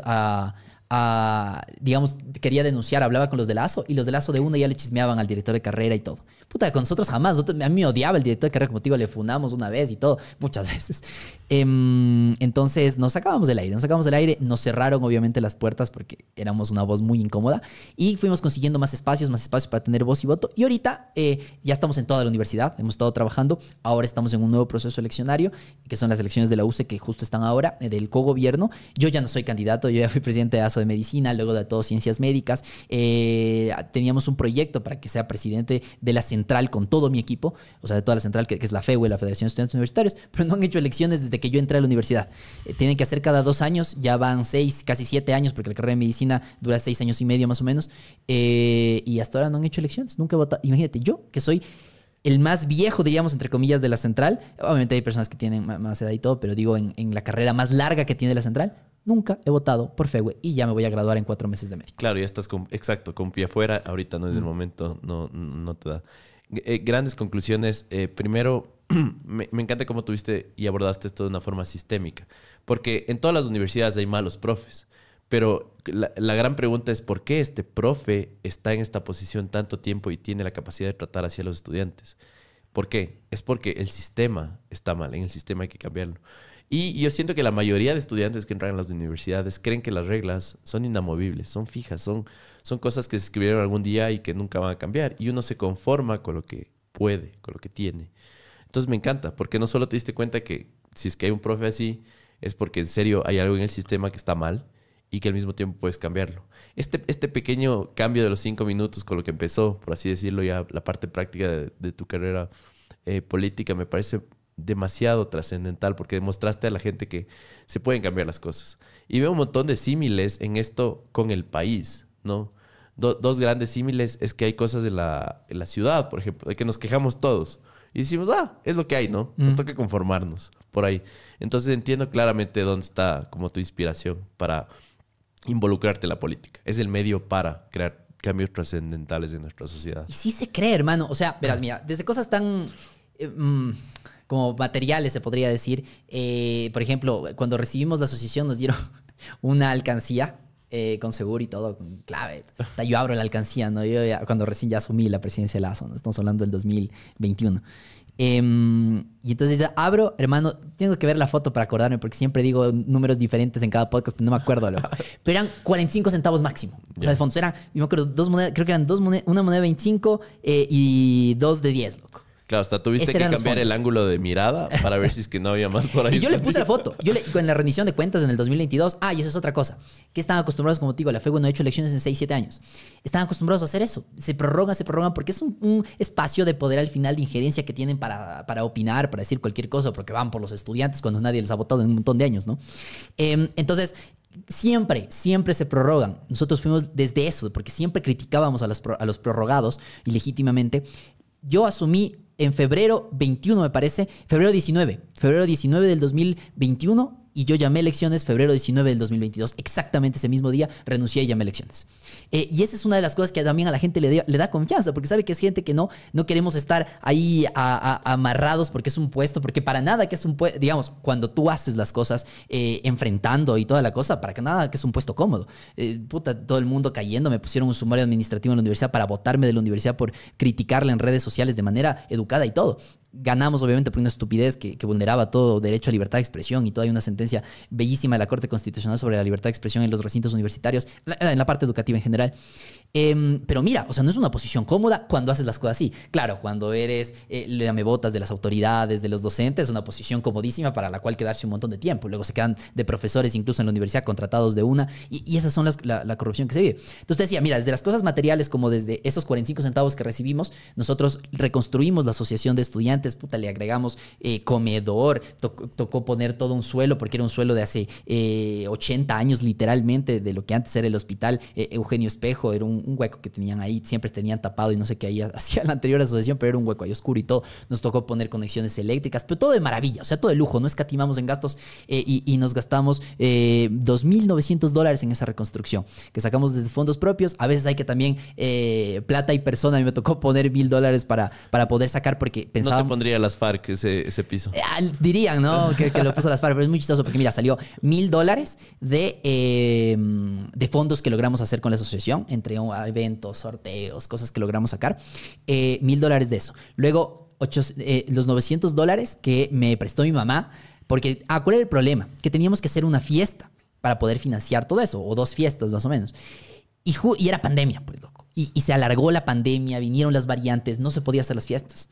Speaker 1: A, digamos, quería denunciar, hablaba con los de lazo y los de lazo de una ya le chismeaban al director de carrera y todo. Puta, con nosotros jamás. a mí me odiaba el director de carrera digo, le funamos una vez y todo, muchas <laughs> veces. Em, entonces nos sacábamos del aire, nos sacábamos del aire, nos cerraron obviamente las puertas porque éramos una voz muy incómoda y fuimos consiguiendo más espacios, más espacios para tener voz y voto. Y ahorita eh, ya estamos en toda la universidad, hemos estado trabajando, ahora estamos en un nuevo proceso eleccionario, que son las elecciones de la UCE que justo están ahora, eh, del cogobierno. Yo ya no soy candidato, yo ya fui presidente de ASO de Medicina, luego de todo Ciencias Médicas. Eh, teníamos un proyecto para que sea presidente de la central con todo mi equipo, o sea, de toda la central, que, es la FEUE, la Federación de Estudiantes Universitarios, <laughs> pero no han hecho elecciones desde que yo entré a la universidad. Eh, tienen que hacer cada dos años, ya van seis, casi siete años, porque la carrera de medicina dura seis años y medio más o menos, eh, y hasta ahora no han hecho elecciones, nunca he votado. Imagínate, yo que soy el más viejo, diríamos, entre comillas, de la central. Obviamente hay personas que tienen más edad y todo, pero digo, en, en, la carrera más larga que tiene la central, nunca he votado por FEWE y ya me voy a graduar en cuatro meses de México.
Speaker 2: Claro, ya estás con, exacto, con pie afuera, ahorita no es el momento, no, no te da. Eh, grandes conclusiones. Eh, primero, <clears throat> me, encanta cómo tuviste y abordaste esto de una forma sistémica, porque en todas las universidades hay malos profes, pero la, la gran pregunta es por qué este profe está en esta posición tanto tiempo y tiene la capacidad de tratar hacia los estudiantes. ¿Por qué? Es porque el sistema está mal, en el sistema hay que cambiarlo. Y yo siento que la mayoría de estudiantes que entran a las universidades creen que las reglas son inamovibles, son fijas, son, son cosas que se escribieron algún día y que nunca van a cambiar. Y uno se conforma con lo que puede, con lo que tiene. Entonces me encanta, porque no solo te diste cuenta que si es que hay un profe así, es porque en serio hay algo en el sistema que está mal y que al mismo tiempo puedes cambiarlo. Este, este pequeño cambio de los cinco minutos con lo que empezó, por así decirlo, ya la parte práctica de, tu carrera eh, política me parece demasiado trascendental porque demostraste a la gente que se pueden cambiar las cosas. Y veo un montón de símiles en esto con el país, ¿no? dos grandes símiles es que hay cosas de la, ciudad, por ejemplo, de que nos quejamos todos. Y decimos, ah, es lo que hay, ¿no? Nos toca conformarnos por ahí. Entonces entiendo claramente dónde está como tu inspiración para involucrarte en la política. Es el medio para crear cambios trascendentales en nuestra sociedad. Y sí
Speaker 1: se cree, hermano. O sea, verás, <laughs> mira, desde cosas tan... Eh, mm, como materiales, se podría decir. Eh, por ejemplo, cuando recibimos la asociación nos dieron <laughs> una alcancía eh, con seguro y todo, con clave. yo abro la alcancía, ¿no? Yo cuando recién ya asumí la presidencia de la ASO. estamos hablando del 2021. Em, y entonces abro, hermano, tengo que ver la foto para acordarme, porque siempre digo números diferentes en cada podcast, pero no me acuerdo. <laughs> Pero eran 45 centavos máximo. O sea, de fondo, eran, yo me dos monedas, creo que eran dos una moneda de 25 eh, y dos de 10, loco.
Speaker 2: Claro, hasta tuviste que cambiar el ángulo de mirada para ver si es que no había más por ahí. <laughs> yo le puse la
Speaker 1: foto. Yo le, la rendición de cuentas en el 2022. Ah, y eso es otra cosa. Que están acostumbrados, como te digo, la FEGO no ha hecho elecciones en 6, 7 años. Están acostumbrados a hacer eso. Se prorrogan, se prorrogan, porque es un, espacio de poder al final de injerencia que tienen para, para, opinar, para decir cualquier cosa, porque van por los estudiantes cuando nadie les ha votado en un montón de años, ¿no? Em, entonces, siempre, siempre se prorrogan. Nosotros fuimos desde eso, porque siempre criticábamos a los, a los prorrogados ilegítimamente. Yo asumí en febrero 21, me parece, febrero 19, febrero 19 del 2021, y yo llamé elecciones febrero 19 del 2022. Exactamente ese mismo día renuncié y llamé elecciones. Eh, y esa es una de las cosas que también a la gente le, da confianza, porque sabe que es gente que no, no queremos estar ahí amarrados porque es un puesto, porque para nada que es un puesto, digamos, cuando tú haces las cosas eh, enfrentando y toda la cosa, para que nada que es un puesto cómodo. Eh, puta, todo el mundo cayendo, me pusieron un sumario administrativo en la universidad para votarme de la universidad por criticarla en redes sociales de manera educada y todo ganamos obviamente por una estupidez que, vulneraba todo derecho a libertad de expresión y todo hay una sentencia bellísima de la Corte Constitucional sobre la libertad de expresión en los recintos universitarios, en la parte educativa en general. Em, pero mira, o sea, no es una posición cómoda cuando haces las cosas así. Claro, cuando eres eh, de las autoridades, de los docentes, es una posición comodísima para la cual quedarse un montón de tiempo. Luego se quedan de profesores incluso en la universidad contratados de una y, y esas son la, la, corrupción que se vive. Entonces decía, mira, desde las cosas materiales como desde esos 45 centavos que recibimos, nosotros reconstruimos la asociación de estudiantes antes, puta, le agregamos eh, comedor, tocó, poner todo un suelo, porque era un suelo de hace 80 eh, años literalmente, de lo que antes era el hospital eh, Eugenio Espejo, era un, hueco que tenían ahí, siempre tenían tapado y no sé qué ahí <laughs> hacía la anterior asociación, pero era un hueco ahí oscuro y todo, nos tocó poner conexiones eléctricas, pero todo de maravilla, o sea, todo de lujo, no escatimamos en gastos y, nos gastamos 2.900 dólares en esa reconstrucción, que sacamos desde fondos propios, a veces hay que también plata y persona, a mí me tocó poner mil dólares para, para poder sacar porque pensábamos
Speaker 2: pondría las FARC ese, ese piso? Eh,
Speaker 1: dirían, ¿no? Que, lo puso las FARC, pero es muy chistoso porque, mira, salió mil dólares de, em, de fondos que logramos hacer con la asociación, entre eventos, sorteos, cosas que logramos sacar. Eh, mil dólares de eso. Luego, eh, los 900 dólares que me prestó mi mamá, porque, ah, ¿cuál era el problema? Que teníamos que hacer una fiesta para poder financiar todo eso, o dos fiestas más o menos. Y, y era pandemia, pues, loco. Y, y, se alargó la pandemia, vinieron las variantes, no se podía hacer las fiestas.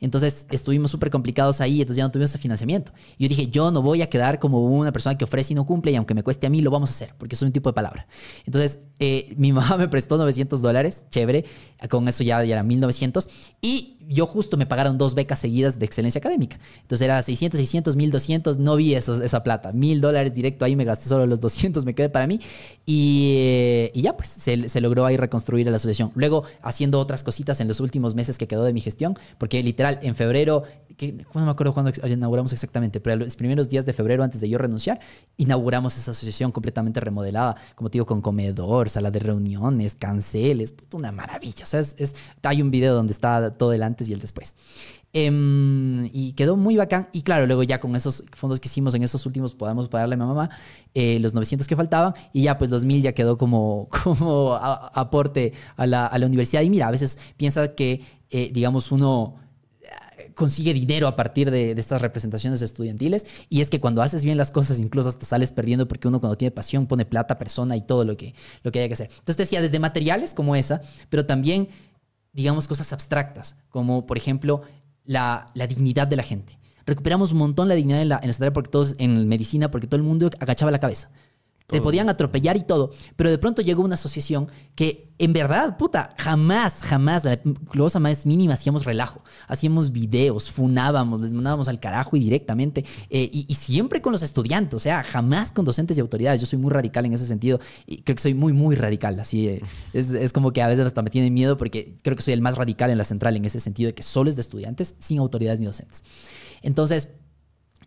Speaker 1: Entonces estuvimos súper complicados ahí, entonces ya no tuvimos ese financiamiento. yo dije, yo no voy a quedar como una persona que ofrece y no cumple, y aunque me cueste a mí, lo vamos a hacer, porque es un tipo de palabra. Entonces eh, mi mamá <laughs> me prestó 900 dólares, chévere, con eso ya, ya era 1900, y yo justo me pagaron dos becas seguidas de excelencia académica. Entonces era 600, 600, 1200, no vi eso esa plata, mil dólares directo ahí, me gasté solo los 200, me quedé para mí, y, eh, y ya pues se, se logró ahí reconstruir la asociación. Luego haciendo otras cositas en los últimos meses que quedó de mi gestión, porque literal en febrero, que, no me acuerdo cuándo inauguramos exactamente, pero los primeros días de febrero antes de yo renunciar, inauguramos esa asociación completamente remodelada, como te digo, con comedor, sala de reuniones, canceles, una maravilla. O sea, es, hay un video donde está todo el antes y el después. Em, y quedó muy bacán. Y claro, luego ya con esos fondos que hicimos en esos últimos, podamos pagarle a mi mamá eh, los 900 que faltaban. Y ya, pues los 1000 ya quedó como, <laughs> como aporte a la, universidad. Y mira, a veces piensa que, eh, digamos, uno consigue dinero a partir de, estas representaciones estudiantiles y es que cuando haces bien las cosas incluso hasta sales perdiendo porque uno cuando tiene pasión pone plata, persona y todo lo que, lo que haya que hacer. Entonces te decía, desde materiales como esa, pero también, digamos, cosas abstractas, como por ejemplo la, dignidad de la gente. Recuperamos un montón la dignidad en la, en la porque todos, en medicina, porque todo el mundo agachaba la cabeza. Te podían atropellar y todo. Pero de pronto llegó una asociación que, en verdad, puta, jamás, jamás, la cosa más mínima, hacíamos relajo. Hacíamos videos, funábamos, les mandábamos al carajo y directamente. Eh, y, siempre con los estudiantes, o sea, jamás con docentes y autoridades. Yo soy muy radical en ese sentido. Y creo que soy muy, muy radical. Así eh, es, como que a veces hasta me tiene miedo porque creo que soy el más radical en la central en ese sentido de que solo es de estudiantes, sin autoridades ni docentes. Entonces,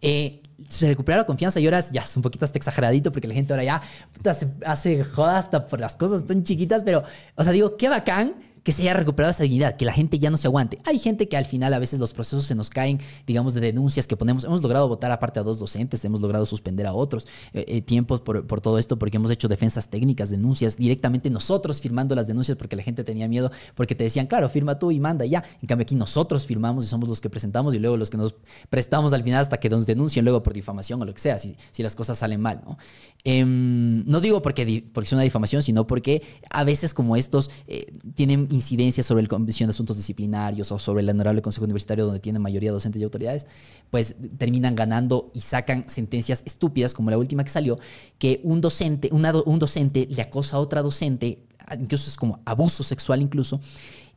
Speaker 1: eh, se recupera la confianza y ahora ya es un poquito hasta exageradito porque la gente ahora ya puta, hace, hace joda hasta por las cosas tan chiquitas, pero, o sea, digo, qué bacán que se haya recuperado esa dignidad, que la gente ya no se aguante. Hay gente que al final a veces los procesos se nos caen, digamos, de denuncias que ponemos. Hemos logrado votar aparte a dos docentes, hemos logrado suspender a otros eh, eh, tiempos por, todo esto, porque hemos hecho defensas técnicas, denuncias, directamente nosotros firmando las denuncias porque la gente tenía miedo, porque te decían, claro, firma tú y manda ya. En cambio aquí nosotros firmamos y somos los que presentamos y luego los que nos prestamos al final hasta que nos denuncien luego por difamación o lo que sea, si, las cosas salen mal, ¿no? Em, no digo porque, porque es una difamación, sino porque a veces como estos eh, tienen incidencia sobre la Comisión de Asuntos Disciplinarios o sobre el Honorable Consejo Universitario donde tiene mayoría de docentes y autoridades, pues terminan ganando y sacan sentencias estúpidas como la última que salió, que un docente, un docente le acosa a otra docente, incluso es como abuso sexual incluso,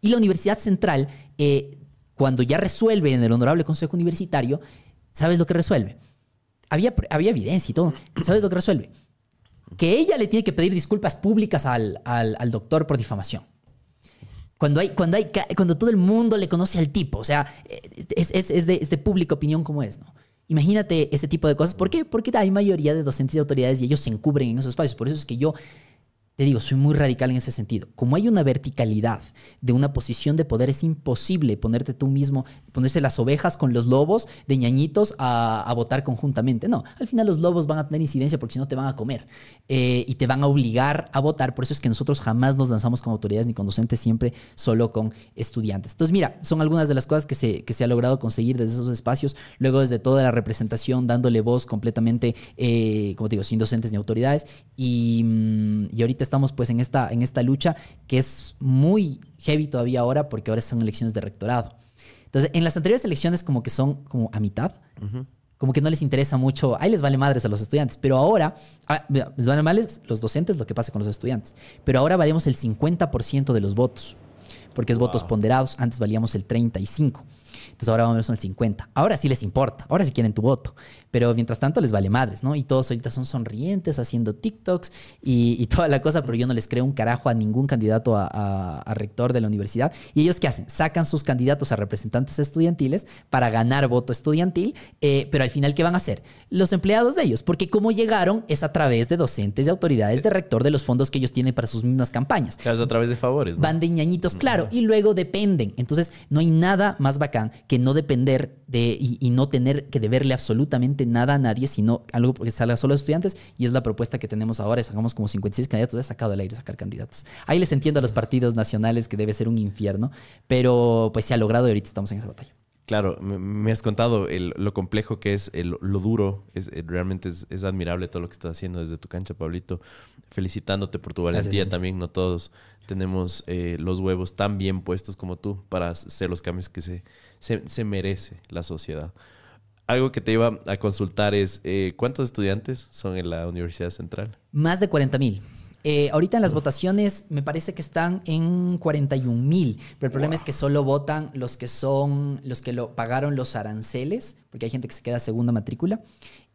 Speaker 1: y la Universidad Central, eh, cuando ya resuelve en el Honorable Consejo Universitario, ¿sabes lo que resuelve? Había, había evidencia y todo, ¿sabes lo que resuelve? que ella le tiene que pedir disculpas públicas al, doctor por difamación. Cuando, hay, cuando, hay, cuando todo el mundo le conoce al tipo, o sea, es, de, es de pública opinión como es, ¿no? Imagínate ese tipo de cosas. ¿Por qué? Porque hay mayoría de docentes y autoridades y ellos se encubren en esos espacios. Por eso es que yo te digo, soy muy radical en ese sentido. Como hay una verticalidad de una posición de poder, es imposible ponerte tú mismo, ponerse las ovejas con los lobos de ñañitos a, votar conjuntamente. No, al final los lobos van a tener incidencia porque si no te van a comer eh, y te van a obligar a votar. Por eso es que nosotros jamás nos lanzamos con autoridades ni con docentes, siempre solo con estudiantes. Entonces, mira, son algunas de las cosas que se, ha logrado conseguir desde esos espacios, luego desde toda la representación, dándole voz completamente, eh, como te digo, sin docentes ni autoridades. Y, mm, y ahorita estamos pues en esta, en esta lucha que es muy heavy todavía ahora porque ahora son elecciones de rectorado. Entonces, en las anteriores elecciones como que son como a mitad, como que no les interesa mucho, ahí les vale madres a los estudiantes, pero ahora, ah, les vale madres los docentes lo que pasa con los estudiantes, pero ahora valemos el 50% de los votos, porque es votos ponderados, antes valíamos el 35%. Entonces ahora vamos a son el 50. Ahora sí les importa, ahora sí quieren tu voto. Pero mientras tanto les vale madres, ¿no? Y todos ahorita son sonrientes haciendo TikToks y, toda la cosa, pero yo no les creo un carajo a ningún candidato a, rector de la universidad. ¿Y ellos qué hacen? Sacan sus candidatos a representantes estudiantiles para ganar voto estudiantil, eh, pero al final, ¿qué van a hacer? Los empleados de ellos, porque cómo llegaron es a través de docentes, de autoridades, de rector, de los fondos que ellos tienen para sus mismas campañas. Claro, es a través de favores. ¿no? Van de ñañitos, claro, y luego dependen. Entonces, no hay nada más bacán que no depender de y, no tener que deberle absolutamente nada a nadie, sino algo que salga solo a los estudiantes. Y es la propuesta que tenemos ahora. Sacamos como 56 candidatos. He sacado al aire sacar candidatos. Ahí les entiendo a los partidos nacionales que debe ser un infierno, pero pues se ha logrado y ahorita estamos en esa batalla.
Speaker 2: Claro, me has contado lo complejo que es, lo duro. Es, eh, realmente es, admirable todo lo que estás haciendo desde tu cancha, Pablito. Felicitándote por tu valentía también. No todos tenemos eh, los huevos tan bien puestos como tú para hacer los cambios que se, se, merece la sociedad. Algo que te iba a consultar es, eh, ¿cuántos estudiantes son en la Universidad Central?
Speaker 1: Más de 40 mil. Eh, ahorita en las votaciones me parece que están en 41 mil, pero el problema es que solo votan los que son los que lo pagaron los aranceles, porque hay gente que se queda segunda matrícula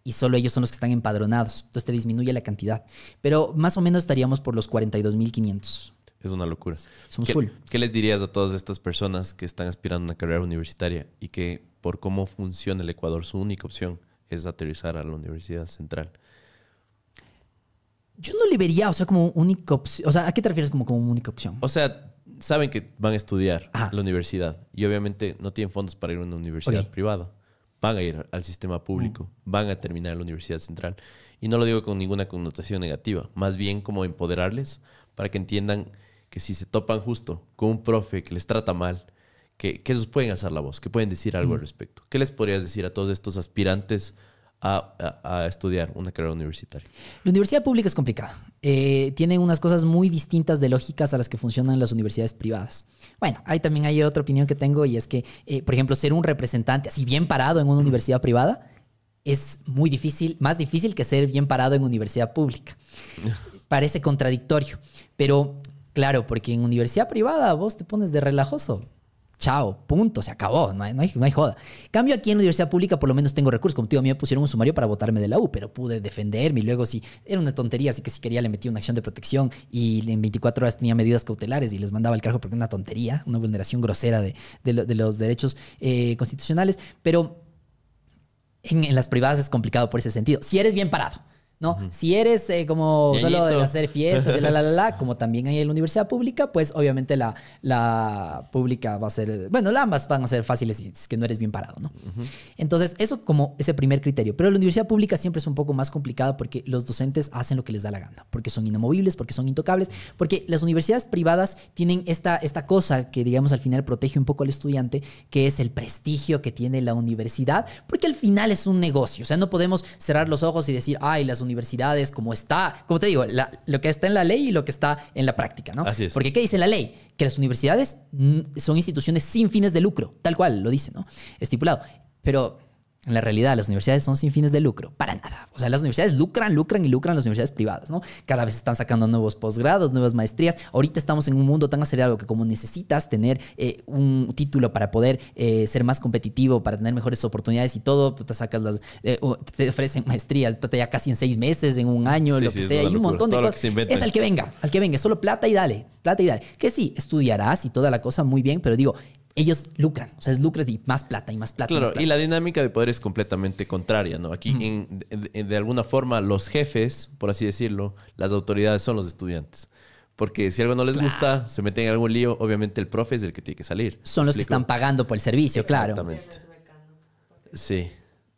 Speaker 1: y solo ellos son los que están empadronados, entonces te disminuye la cantidad. Pero más o menos estaríamos por los 42.500. mil
Speaker 2: es una locura. ¿Qué, les dirías a todas estas personas que están aspirando a una carrera universitaria y que por cómo funciona el Ecuador, su única opción es aterrizar a la Universidad Central?
Speaker 1: Yo no le vería, o sea, como única opción. O sea, ¿a qué te refieres como, única opción?
Speaker 2: O sea, saben que van a estudiar la universidad y obviamente no tienen fondos para ir a una universidad privada. Van a ir al sistema público, mm. van a terminar la universidad central. Y no lo digo con ninguna connotación negativa, más bien como empoderarles para que entiendan que si se topan justo con un profe que les trata mal, que, ellos pueden hacer la voz, que pueden decir algo al respecto. ¿Qué les podrías decir a todos estos aspirantes a, estudiar una carrera universitaria?
Speaker 1: La universidad pública es complicada. Eh, tiene unas cosas muy distintas de lógicas a las que funcionan las universidades privadas. Bueno, ahí también hay otra opinión que tengo y es que, eh, por ejemplo, ser un representante así bien parado en una universidad privada es muy difícil, más difícil que ser bien parado en universidad pública. <laughs> Parece contradictorio, pero Claro, porque en universidad privada vos te pones de relajoso. Chao, punto, se acabó, no hay, joda. Cambio aquí en la universidad pública, por lo menos tengo recursos. Como tío me pusieron un sumario para votarme de la U, pero pude defenderme. Y luego, si era una tontería, así que si quería, le metí una acción de protección y en 24 horas tenía medidas cautelares y les mandaba el cargo porque era una tontería, una vulneración grosera de, los derechos eh, constitucionales. Pero en, las privadas es complicado por ese sentido. Si eres bien parado. ¿no? Si eres eh, como solo de hacer fiestas, y la, la, la, la, <laughs> como también hay en la universidad pública, pues obviamente la, la pública va a ser, bueno, ambas van a ser fáciles si es que no eres bien parado, ¿no? Entonces, eso como ese primer criterio. Pero la universidad pública siempre es un poco más complicada porque los docentes hacen lo que les da la gana, porque son inamovibles, porque son intocables, porque las universidades privadas tienen esta, esta cosa que, digamos, al final protege un poco al estudiante, que es el prestigio que tiene la universidad, porque al final es un negocio, o sea, no podemos cerrar los ojos y decir, ay, las universidades universidades, como está, como te digo, lo que está en la ley y lo que está en la práctica, ¿no? Así es. Porque ¿qué dice la ley? Que las universidades son instituciones sin fines de lucro, tal cual lo dice, ¿no? Estipulado. Pero en la realidad, las universidades son sin fines de lucro, para nada. O sea, las universidades lucran, lucran y lucran las universidades privadas, ¿no? Cada vez están sacando nuevos posgrados, nuevas maestrías. Ahorita estamos en un mundo tan acelerado que como necesitas tener eh, un título para poder eh, ser más competitivo, para tener mejores oportunidades y todo, pues, te sacas las, eh, te ofrecen maestrías pues, ya casi en seis meses, en un año, lo que sea, hay un montón de cosas. Es al que venga, al que venga, solo plata y dale, plata y dale. Que sí, estudiarás y toda la cosa muy bien, pero digo, ellos lucran, o sea, es lucres y más plata y más plata. Claro, y
Speaker 2: la dinámica de poder es completamente contraria, ¿no? Aquí, en, de, alguna forma, los jefes, por así decirlo, las autoridades son los estudiantes. Porque si algo no les gusta, se meten en algún lío, obviamente el profe es el que tiene que salir. Son los que están
Speaker 1: pagando por el servicio, claro. Exactamente. Sí.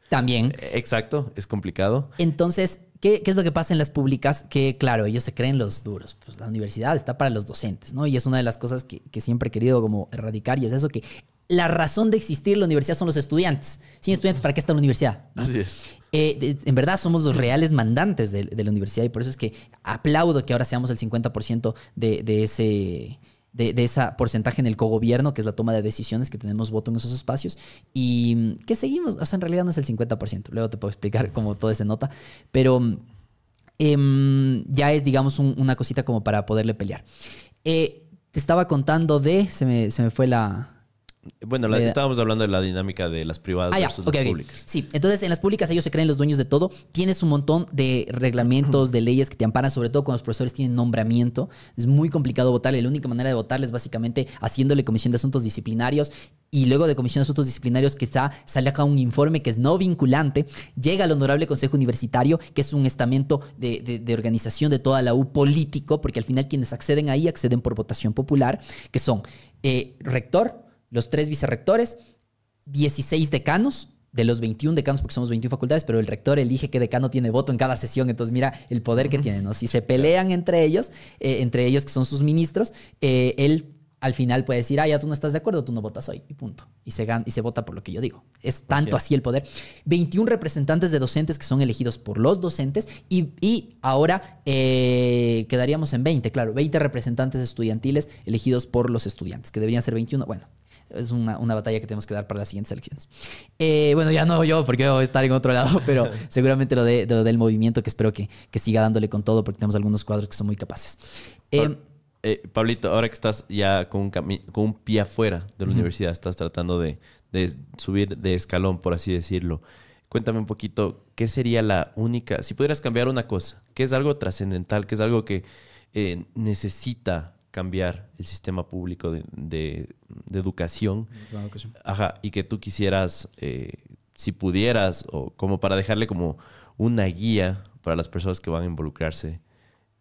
Speaker 1: También. Exacto, es complicado. Entonces, ¿Qué, es lo que pasa en las públicas? Que, claro, ellos se creen los duros. Pues la universidad está para los docentes, ¿no? Y es una de las cosas que, siempre he querido como erradicar y es eso que la razón de existir la universidad son los estudiantes. Sin estudiantes, ¿para qué está la universidad? Así es. Eh, en verdad somos los reales mandantes de, la universidad y por eso es que aplaudo que ahora seamos el 50% de, de ese de, ese porcentaje en el cogobierno, que es la toma de decisiones, que tenemos voto en esos espacios, y que seguimos, o sea, en realidad no es el 50%, luego te puedo explicar cómo todo se nota, pero em, ya es, digamos, una cosita como para poderle pelear. Eh, te estaba contando de, se me fue la,
Speaker 2: bueno, eh, estábamos hablando de la dinámica de las privadas ah, versus las públicas.
Speaker 1: Sí, entonces en las públicas ellos se creen los dueños de todo. Tienes un montón de reglamentos, de leyes que te amparan, sobre todo cuando los profesores tienen nombramiento. Es muy complicado votarle. La única manera de votarle es básicamente haciéndole comisión de asuntos disciplinarios y luego de comisión de asuntos disciplinarios que sale acá un informe que es no vinculante. Llega al honorable consejo universitario, que es un estamento de, organización de toda la U político, porque al final quienes acceden ahí acceden por votación popular, que son eh, rector, los tres vicerrectores, 16 decanos, de los 21 decanos, porque somos 21 facultades, pero el rector elige qué decano tiene voto en cada sesión, entonces mira el poder que tiene tienen, ¿no? Si se pelean entre ellos, eh, entre ellos que son sus ministros, eh, él al final puede decir, ah, ya tú no estás de acuerdo, tú no votas hoy, y punto. Y se, y se vota por lo que yo digo. Es tanto así el poder. 21 representantes de docentes que son elegidos por los docentes y, ahora eh, quedaríamos en 20, claro, 20 representantes estudiantiles elegidos por los estudiantes, que deberían ser 21. Bueno, es una, batalla que tenemos que dar para las siguientes elecciones. Eh, bueno, ya no yo, porque voy a estar en otro lado, <laughs> pero <laughs> seguramente lo, de, lo del movimiento que espero que, siga dándole con todo, porque tenemos algunos cuadros que son muy capaces. Eh,
Speaker 2: eh, Pablito, ahora que estás ya con un, con un pie afuera de la universidad, estás tratando de, de, subir de escalón, por así decirlo. Cuéntame un poquito, ¿qué sería la única, si pudieras cambiar una cosa, qué es algo trascendental, qué es algo que necesita cambiar el sistema público de, de, educación. Ajá, y que tú quisieras, eh, si pudieras, o como para dejarle como una guía para las personas que van a involucrarse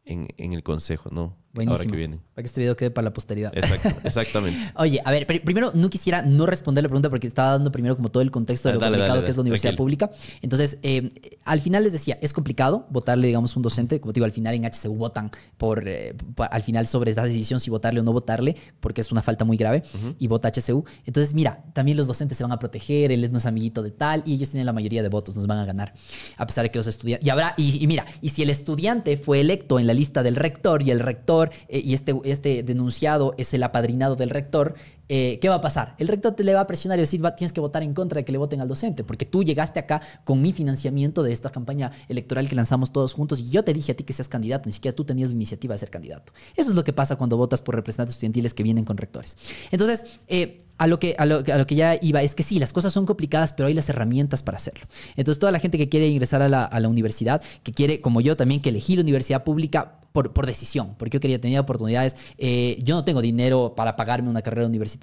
Speaker 2: en el consejo, ¿no? Buenísimo.
Speaker 1: Para que este video quede para la posteridad. Exacto, <laughs> exactamente. Oye, a ver, primero no quisiera no responder la pregunta porque estaba dando primero como todo el contexto de lo ah, complicado que es la universidad pública. Entonces, em, al final les decía, es complicado votarle, digamos, un docente. Como te digo, al final en HCU votan por, eh, al final sobre esta decisión si votarle o no votarle, porque es una falta muy grave y vota HCU. Entonces, mira, también los docentes se van a proteger, él es nuestro amiguito de tal y ellos tienen la mayoría de votos, nos van a ganar. A pesar de que los estudiantes. Y habrá, y mira, y si el estudiante fue electo en la lista del rector y el rector eh, y este, este denunciado es el apadrinado del rector eh, ¿qué va a pasar? El rector te le va a presionar y decir, tienes que votar en contra de que le voten al docente, porque tú llegaste acá con mi financiamiento de esta campaña electoral que lanzamos todos juntos y yo te dije a ti que seas candidato, ni siquiera tú tenías la iniciativa de ser candidato. Eso es lo que pasa cuando votas por representantes estudiantiles que vienen con rectores. Entonces, eh, a lo, que, a lo, que ya iba es que sí, las cosas son complicadas, pero hay las herramientas para hacerlo. Entonces, toda la gente que quiere ingresar a la, universidad, que quiere, como yo también, que elegir universidad pública por, por decisión, porque yo quería tener oportunidades. Eh, yo no tengo dinero para pagarme una carrera universitaria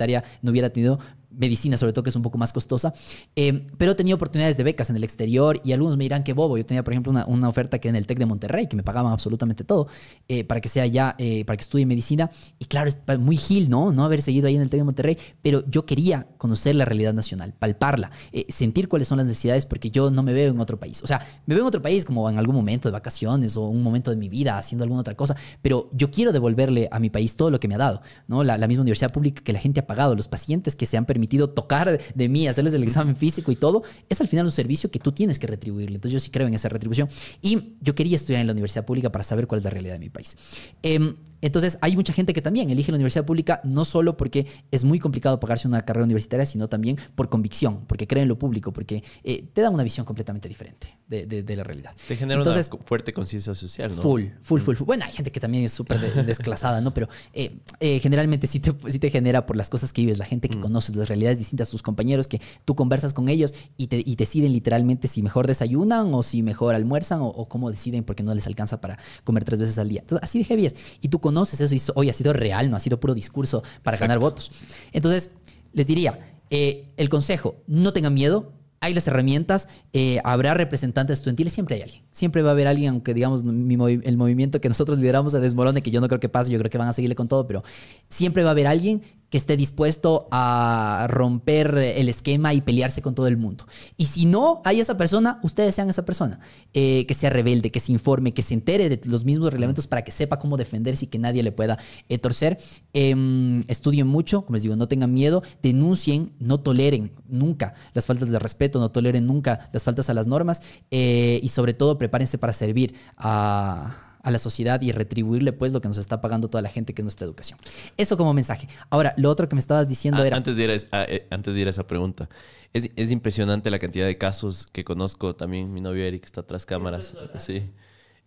Speaker 1: no hubiera tenido medicina, sobre todo que es un poco más costosa, eh, pero he tenido oportunidades de becas en el exterior y algunos me dirán que bobo. Yo tenía, por ejemplo, una, oferta que en el TEC de Monterrey, que me pagaban absolutamente todo eh, para que sea ya, eh, para que estudie medicina. Y claro, es muy gil, ¿no? No haber seguido ahí en el TEC de Monterrey, pero yo quería conocer la realidad nacional, palparla, sentir cuáles son las necesidades, porque yo no me veo en otro país. O sea, me veo en otro país como en algún momento de vacaciones o un momento de mi vida haciendo alguna otra cosa, pero yo quiero devolverle a mi país todo lo que me ha dado, ¿no? La, la misma universidad pública que la gente ha pagado, los pacientes que se han permitido permitido tocar de mí, hacerles el examen físico y todo, es al final un servicio que tú tienes que retribuirle. Entonces yo sí creo en esa retribución. Y yo quería estudiar en la universidad pública para saber cuál es la realidad de mi país. Em, entonces hay mucha gente que también elige la universidad pública no solo porque es muy complicado pagarse una carrera universitaria, sino también por convicción, porque creen lo público, porque eh, te da una visión completamente diferente de, la realidad.
Speaker 2: Te genera Entonces, una fuerte conciencia social, ¿no? Full, mm.
Speaker 1: full, full, Bueno, hay gente que también es súper <laughs> desclasada, ¿no? Pero eh, eh, generalmente sí te, te, genera por las cosas que vives, la gente que mm. conoces, las realidades distintas, tus compañeros, que tú conversas con ellos y, te, y deciden literalmente si mejor desayunan o si mejor almuerzan o, cómo deciden porque no les alcanza para comer tres veces al día. así de heavy es. Y tú conoces eso hoy ha sido real, no ha sido puro discurso para ganar votos. Entonces, les diría, eh, el consejo, no tengan miedo, hay las herramientas, eh, habrá representantes estudiantiles, siempre hay alguien. Siempre va a haber alguien, aunque digamos el movimiento que nosotros lideramos a desmorone, que yo no creo que pase, yo creo que van a seguirle con todo, pero siempre va a haber alguien que esté dispuesto a romper el esquema y pelearse con todo el mundo. Y si no hay esa persona, ustedes sean esa persona, eh, que sea rebelde, que se informe, que se entere de los mismos reglamentos para que sepa cómo defenderse y que nadie le pueda eh, torcer. Em, estudien mucho, como les digo, no tengan miedo, denuncien, no toleren nunca las faltas de respeto, no toleren nunca las faltas a las normas eh, y sobre todo prepárense para servir a a la sociedad y retribuirle pues lo que nos está pagando toda la gente que es nuestra educación. Eso como mensaje. Ahora, lo otro que me estabas diciendo ah, era...
Speaker 2: Antes de, ir a, ah, eh, antes de ir a esa pregunta, es, impresionante la cantidad de casos que conozco, también mi novio Eric está tras cámaras, sí,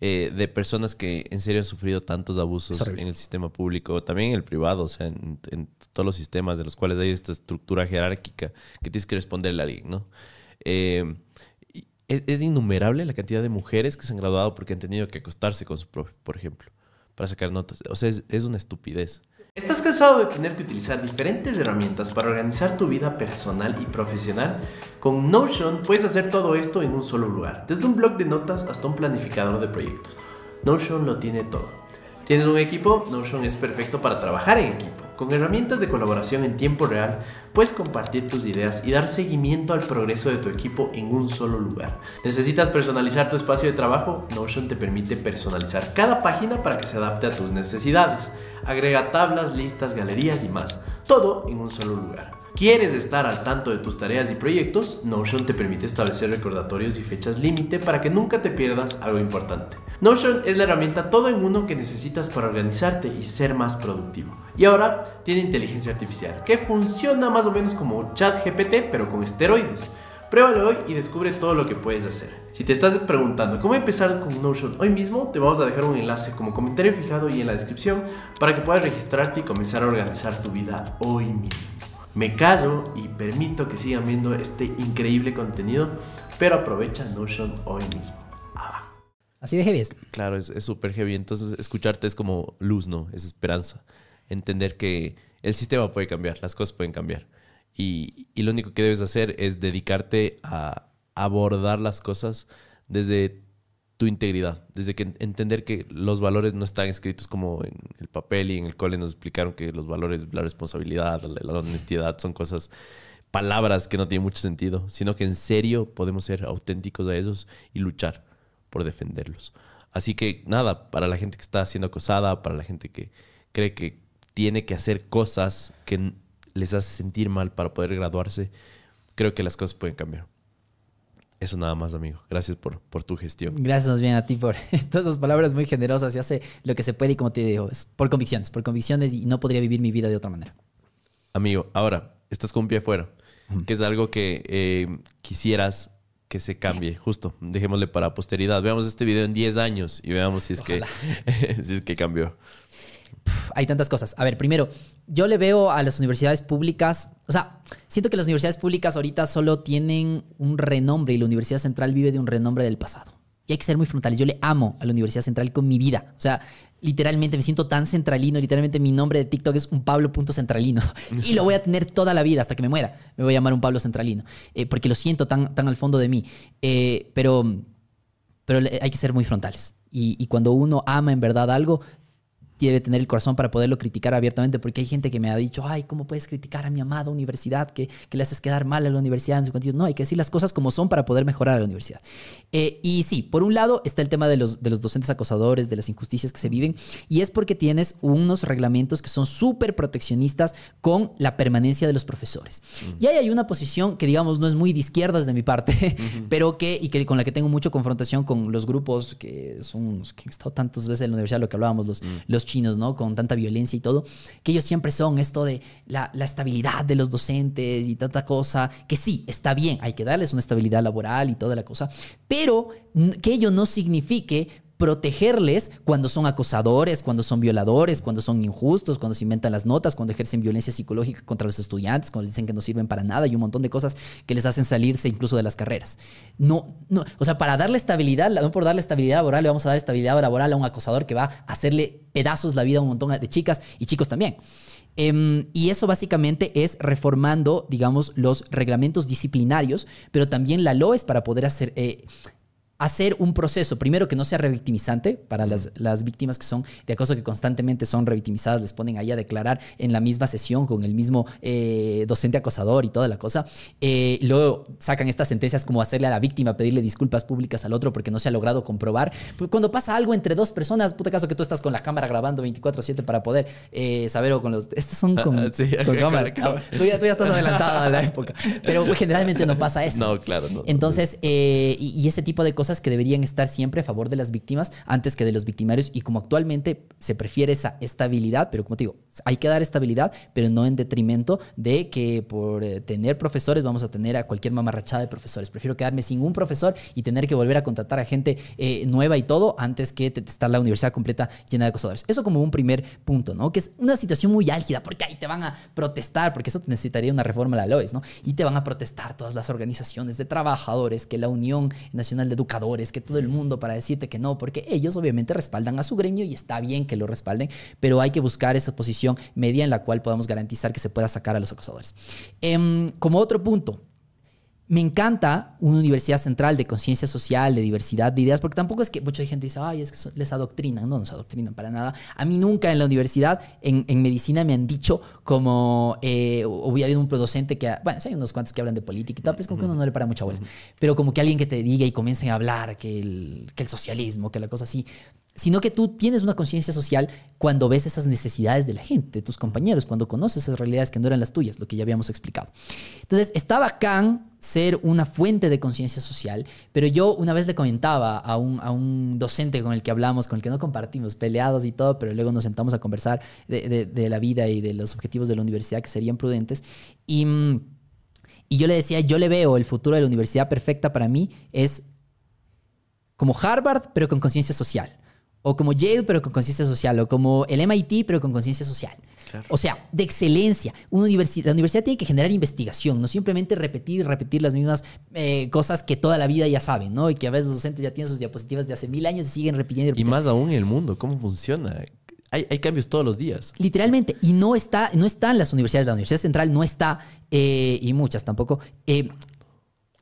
Speaker 2: eh, de personas que en serio han sufrido tantos abusos en el sistema público, también en el privado, o sea, en, todos los sistemas de los cuales hay esta estructura jerárquica que tienes que responder a alguien, ¿no? Eh, es, innumerable la cantidad de mujeres que se han graduado porque han tenido que acostarse con su profe, por ejemplo, para sacar notas. O sea, es, es una estupidez. ¿Estás cansado de tener que utilizar diferentes herramientas para organizar tu vida personal y profesional? Con Notion puedes hacer todo esto en un solo lugar, desde un blog de notas hasta un planificador de proyectos. Notion lo tiene todo. ¿Tienes un equipo? Notion es perfecto para trabajar en equipo. Con herramientas de colaboración en tiempo real, puedes compartir tus ideas y dar seguimiento al progreso de tu equipo en un solo lugar. ¿Necesitas personalizar tu espacio de trabajo? Notion te permite personalizar cada página para que se adapte a tus necesidades. Agrega tablas, listas, galerías y más. Todo en un solo lugar. ¿Quieres estar al tanto de tus tareas y proyectos? Notion te permite establecer recordatorios y fechas límite para que nunca te pierdas algo importante. Notion es la herramienta todo en uno que necesitas para organizarte y ser más productivo. Y ahora tiene inteligencia artificial, que funciona más o menos como ChatGPT, pero con esteroides. Pruébalo hoy y descubre todo lo que puedes hacer. Si te estás preguntando cómo empezar con Notion hoy mismo, te vamos a dejar un enlace como comentario fijado y en la descripción para que puedas registrarte y comenzar a organizar tu vida hoy mismo. Me callo y permito que sigan viendo este increíble contenido, pero aprovecha Notion hoy
Speaker 1: mismo. Abajo. Ah. Así de heavy
Speaker 2: Claro, es súper heavy. Entonces, escucharte es como luz, ¿no? Es esperanza. Entender que el sistema puede cambiar, las cosas pueden cambiar. Y, y lo único que debes hacer es dedicarte a abordar las cosas desde tu integridad. Desde que entender que los valores no están escritos como en el papel y en el cole nos explicaron que los valores, la responsabilidad, la, la honestidad son cosas, palabras que no tienen mucho sentido, sino que en serio podemos ser auténticos a ellos y luchar por defenderlos. Así que nada, para la gente que está siendo acosada, para la gente que cree que tiene que hacer cosas que les hace sentir mal para poder graduarse, creo que las cosas pueden cambiar. Eso nada más, amigo. Gracias por, por tu gestión.
Speaker 1: Gracias más bien a ti por <laughs> todas esas palabras muy generosas y hace lo que se puede y como te digo, es por convicciones, por convicciones y no podría vivir mi vida de otra manera.
Speaker 2: Amigo, ahora, estás con un pie afuera, que es algo que eh, quisieras que se cambie, justo, dejémosle para posteridad. Veamos este video en 10 años y veamos si es, que, <laughs> si es que cambió
Speaker 1: hay tantas cosas. A ver, primero, yo le veo a las universidades públicas, o sea, siento que las universidades públicas ahorita solo tienen un renombre y la Universidad Central vive de un renombre del pasado. Y hay que ser muy frontales. Yo le amo a la Universidad Central con mi vida. O sea, literalmente me siento tan centralino. Literalmente mi nombre de TikTok es un Pablo.centralino. <laughs> Y lo voy a tener toda la vida hasta que me muera. Me voy a llamar un Pablo Centralino. Eh, porque lo siento tan, tan al fondo de mí. Eh, pero, pero hay que ser muy frontales. y, cuando uno ama en verdad algo, debe tener el corazón para poderlo criticar abiertamente, porque hay gente que me ha dicho, ay, ¿cómo puedes criticar a mi amada universidad que, que le haces quedar mal a la universidad? En su No, hay que decir las cosas como son para poder mejorar a la universidad. Eh, y sí, por un lado está el tema de los, de los docentes acosadores, de las injusticias que se viven, y es porque tienes unos reglamentos que son súper proteccionistas con la permanencia de los profesores. Y ahí hay una posición que, digamos, no es muy de izquierdas de mi parte, <laughs> pero que, y que con la que tengo mucha confrontación con los grupos que son, que he estado tantas veces en la universidad, lo que hablábamos, los, uh los ¿no? Con tanta violencia y todo, que ellos siempre son esto de la, la estabilidad de los docentes y tanta cosa, que sí, está bien, hay que darles una estabilidad laboral y toda la cosa, pero que ello no signifique protegerles cuando son acosadores, cuando son violadores, cuando son injustos, cuando se inventan las notas, cuando ejercen violencia psicológica contra los estudiantes, cuando dicen que no sirven para nada y un montón de cosas que les hacen salirse incluso de las carreras. No, no, o sea, para darle estabilidad, no por darle estabilidad laboral, le vamos a dar estabilidad laboral a un acosador que va a hacerle pedazos la vida a un montón de chicas y chicos también. Em, y eso básicamente es reformando, digamos, los reglamentos disciplinarios, pero también la es para poder hacer, eh, hacer un proceso, primero que no sea revictimizante para las, las víctimas que son de acoso que constantemente son revictimizadas, les ponen ahí a declarar en la misma sesión con el mismo eh, docente acosador y toda la cosa. Eh, luego sacan estas sentencias como hacerle a la víctima, pedirle disculpas públicas al otro porque no se ha logrado comprobar. Pues, cuando pasa algo entre dos personas, puta caso que tú estás con la cámara grabando 24-7 para poder eh, saber o con los. estas son con, cámara. tú, ya, estás adelantada a la época. Pero generalmente no pasa eso. No, claro. No, Entonces, y ese tipo de cosas que deberían estar siempre a favor de las víctimas antes que de los victimarios y como actualmente se prefiere esa estabilidad, pero como te digo, hay que dar estabilidad, pero no en detrimento de que por eh, tener profesores vamos a tener a cualquier mamarrachada de profesores. Prefiero quedarme sin un profesor y tener que volver a contratar a gente eh, nueva y todo antes que estar la universidad completa llena de acosadores. Eso como un primer punto, ¿no? Que es una situación muy álgida porque ahí te van a protestar, porque eso te necesitaría una reforma a la LOES, ¿no? Y te van a protestar todas las organizaciones de trabajadores, que la Unión Nacional de Educadores, que todo el mundo para decirte que no, porque ellos obviamente respaldan a su gremio y está bien que lo respalden, pero hay que buscar esa posición media en la cual podamos garantizar que se pueda sacar a los acosadores. Em, como otro punto, me encanta una universidad central de conciencia social, de diversidad de ideas, porque tampoco es que mucha gente dice, ay, es que les adoctrinan. No nos adoctrinan para nada. A mí nunca en la universidad, en, medicina, me han dicho como, eh, hubiera habido un docente que, bueno, hay unos cuantos que hablan de política y tal, pero como que uno no le para mucha bola. Pero como que alguien que te diga y comience a hablar que el, que el socialismo, que la cosa así sino que tú tienes una conciencia social cuando ves esas necesidades de la gente, de tus compañeros, cuando conoces esas realidades que no eran las tuyas, lo que ya habíamos explicado. Entonces, estaba bacán ser una fuente de conciencia social, pero yo una vez le comentaba a un, docente con el que hablamos, con el que no compartimos, peleados y todo, pero luego nos sentamos a conversar de, la vida y de los objetivos de la universidad que serían prudentes, y, y yo le decía, yo le veo el futuro de la universidad perfecta para mí es como Harvard, pero con conciencia social o como Yale, pero con conciencia social, o como el MIT, pero con conciencia social. O sea, de excelencia. la universidad tiene que generar investigación, no simplemente repetir y repetir las mismas eh, cosas que toda la vida ya saben, ¿no? Y que a veces los docentes ya tienen sus diapositivas de hace mil años y siguen repitiendo. Y, más aún en el mundo, ¿cómo funciona? Hay, cambios todos los días. Literalmente. Y no está, no están las universidades. La Universidad Central no está, eh, y muchas tampoco, eh,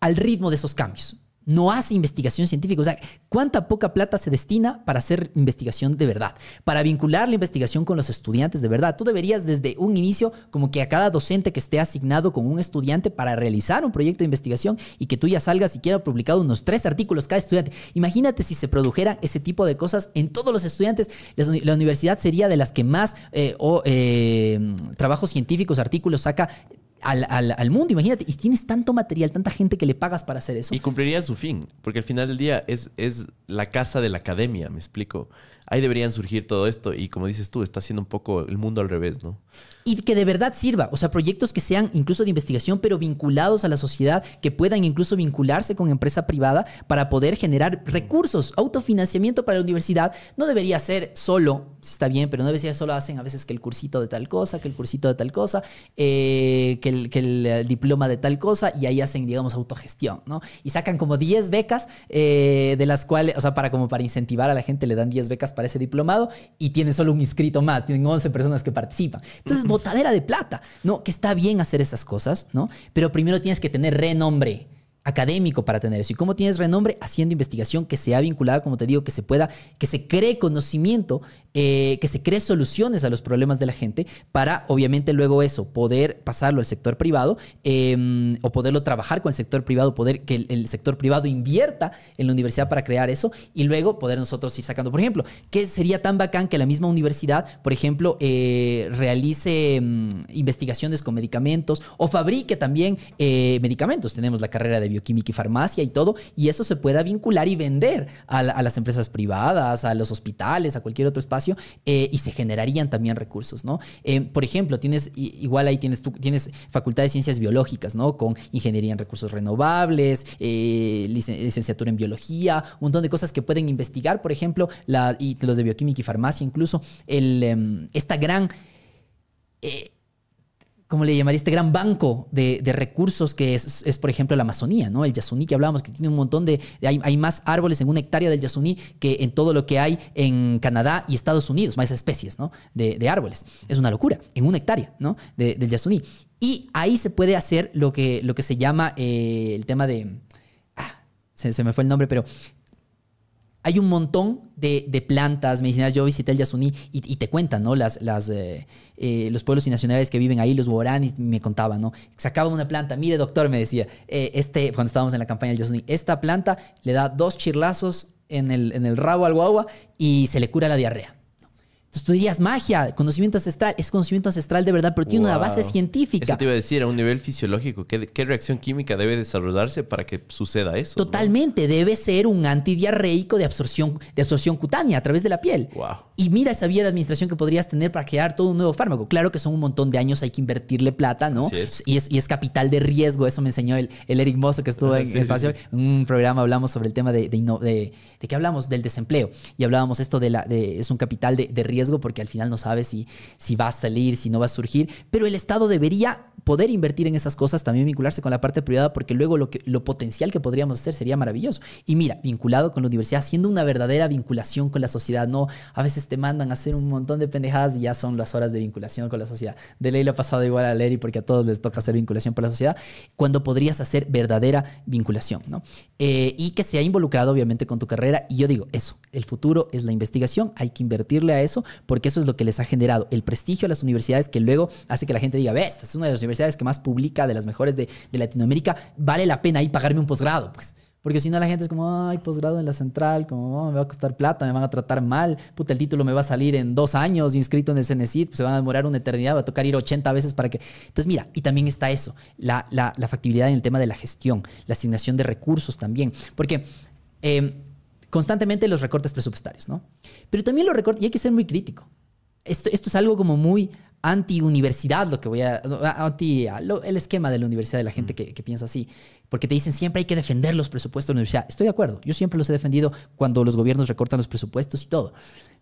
Speaker 1: al ritmo de esos cambios no hace investigación científica. O sea, ¿cuánta poca plata se destina para hacer investigación de verdad? Para vincular la investigación con los estudiantes de verdad. Tú deberías desde un inicio, como que a cada docente que esté asignado con un estudiante para realizar un proyecto de investigación y que tú ya salgas siquiera publicado unos tres artículos cada estudiante. Imagínate si se produjeran ese tipo de cosas en todos los estudiantes. La universidad sería de las que más eh, eh, trabajos científicos, artículos saca al, al, mundo, imagínate. Y tienes tanto material, tanta gente que le pagas para hacer eso. Y
Speaker 2: cumpliría su fin, porque al final del día es, es la casa de la academia, me explico. Ahí deberían surgir todo esto y como dices tú, está haciendo un poco el mundo al revés, ¿no?
Speaker 1: y que de verdad sirva. O sea, proyectos que sean incluso de investigación, pero vinculados a la sociedad, que puedan incluso vincularse con empresa privada para poder generar recursos. Autofinanciamiento para la universidad no debería ser solo, Si está bien, pero no debería ser solo, hacen a veces que el cursito de tal cosa, que el cursito de tal cosa, eh, que, el, diploma de tal cosa, y ahí hacen, digamos, autogestión, ¿no? Y sacan como 10 becas, eh, de las cuales, o sea, para como para incentivar a la gente, le dan 10 becas para ese diplomado y tienen solo un inscrito más, tienen 11 personas que participan. Entonces, botadera de plata. No, que está bien hacer esas cosas, ¿no? Pero primero tienes que tener renombre académico para tener eso. ¿Y cómo tienes renombre? Haciendo investigación que sea vinculada, como te digo, que se pueda, que se cree conocimiento, eh, que se cree soluciones a los problemas de la gente para, obviamente, luego eso, poder pasarlo al sector privado em, o poderlo trabajar con el sector privado, poder que el, sector privado invierta en la universidad para crear eso y luego poder nosotros ir sacando. Por ejemplo, ¿qué sería tan bacán que la misma universidad, por ejemplo, eh, realice mm, investigaciones con medicamentos o fabrique también eh, medicamentos? Tenemos la carrera de bioquímica y farmacia y todo, y eso se pueda vincular y vender a, las empresas privadas, a los hospitales, a cualquier otro espacio, eh, y se generarían también recursos, ¿no? Eh, por ejemplo, tienes, igual ahí tienes, tú, tienes facultad de ciencias biológicas, ¿no? Con ingeniería en recursos renovables, eh, licenciatura en biología, un montón de cosas que pueden investigar, por ejemplo, y los de bioquímica y farmacia incluso, el, em, esta gran... ¿cómo le llamaría? Este gran banco de, recursos que es, por ejemplo, la Amazonía, ¿no? El Yasuní que hablábamos, que tiene un montón de... Hay, más árboles en una hectárea del Yasuní que en todo lo que hay en Canadá y Estados Unidos, más especies, ¿no? De, árboles. Es una locura, en una hectárea, ¿no? del Yasuní. Y ahí se puede hacer lo que, lo que se llama eh, el tema de... Ah, se me fue el nombre, pero hay un montón de, plantas medicinales. Yo visité el Yasuní y, y te cuentan, ¿no? Las, las eh, eh, los pueblos y nacionales que viven ahí, los Borán, me contaban, ¿no? Sacaban una planta. Mire, doctor, me decía, eh, este, cuando estábamos en la campaña del Yasuní, esta planta le da dos chirlazos en el, en el rabo al guagua y se le cura la diarrea. Estudias tú magia, conocimiento ancestral, es conocimiento ancestral de verdad, pero tiene una base científica. Eso te
Speaker 2: iba a decir, a un nivel fisiológico, ¿qué, qué reacción química debe desarrollarse para que suceda eso?
Speaker 1: Totalmente, debe ser un antidiarreico de absorción, de absorción cutánea a través de la piel. Y mira esa vía de administración que podrías tener para crear todo un nuevo fármaco. Claro que son un montón de años, hay que invertirle plata, ¿no? Y, es, capital de riesgo, eso me enseñó el, el Eric Mosso que estuvo <laughs> en, espacio. un programa hablamos sobre el tema de, de, de, qué hablamos, del desempleo. Y hablábamos esto de, la, de es un capital de riesgo porque al final no sabes si, si va a salir, si no va a surgir, pero el Estado debería poder invertir en esas cosas, también vincularse con la parte privada, porque luego lo, potencial que podríamos hacer sería maravilloso. Y mira, vinculado con la universidad, siendo una verdadera vinculación con la sociedad, no, a veces te mandan a hacer un montón de pendejadas y ya son las horas de vinculación con la sociedad. De ley lo ha pasado igual a Leri porque a todos les toca hacer vinculación con la sociedad, cuando podrías hacer verdadera vinculación, ¿no? Eh, y que se ha involucrado obviamente con tu carrera. Y yo digo, eso, el futuro es la investigación, hay que invertirle a eso, porque eso es lo que les ha generado el prestigio a las universidades que luego hace que la gente diga, ve, esta es una de las universidades que más publica, de las mejores de, Latinoamérica, vale la pena ahí pagarme un posgrado, pues. Porque si no, la gente es como, ay, posgrado en la central, como, oh, me va a costar plata, me van a tratar mal, puta, el título me va a salir en dos años inscrito en el CNCID, pues se van a demorar una eternidad, va a tocar ir 80 veces para que. Entonces, mira, y también está eso, la, la, factibilidad en el tema de la gestión, la asignación de recursos también. Porque eh, constantemente los recortes presupuestarios, ¿no? Pero también los recortes, y hay que ser muy crítico. Esto, esto es algo como muy anti-universidad, lo que voy a. anti. el esquema de la universidad de la gente mm. que, que, piensa así. Porque te dicen siempre hay que defender los presupuestos de la universidad. Estoy de acuerdo. Yo siempre los he defendido cuando los gobiernos recortan los presupuestos y todo.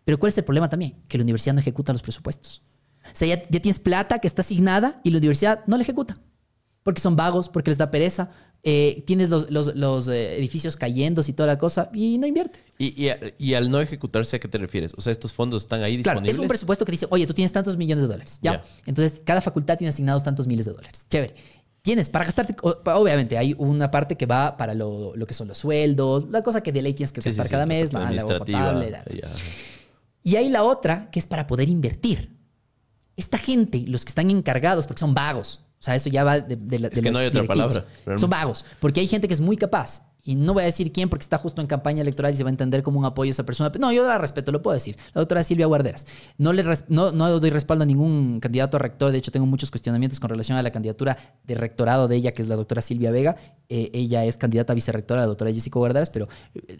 Speaker 1: Pero ¿cuál es el problema también? Que la universidad no ejecuta los presupuestos. O sea, ya, ya tienes plata que está asignada y la universidad no la ejecuta. Porque son vagos, porque les da pereza, eh, tienes los, eh, edificios cayendo y toda la cosa y no invierte.
Speaker 2: Y, al no ejecutarse, ¿a qué te refieres? O sea, estos fondos están ahí disponibles. Claro, es un presupuesto
Speaker 1: que dice, oye, tú tienes tantos millones de dólares, ¿ya? Entonces, cada facultad tiene asignados tantos miles de dólares. Chévere. Tienes para gastarte, obviamente, hay una parte que va para lo, que son los sueldos, la cosa que de ley tienes que gastar cada mes, la, potable, Y hay la otra que es para poder invertir. Esta gente, los que están encargados, porque son vagos, o sea, eso ya va de, de, de Es que no hay otra palabra. Son vagos, porque hay gente que es muy capaz y no voy a decir quién porque está justo en campaña electoral y se va a entender como un apoyo a esa persona. No, yo la respeto, lo puedo decir. La doctora Silvia Guarderas. No, le no, doy respaldo a ningún candidato a rector. De hecho, tengo muchos cuestionamientos con relación a la candidatura de rectorado de ella, que es la doctora Silvia Vega. Eh, ella es candidata a vicerrectora, la doctora Jessica Guarderas, pero eh,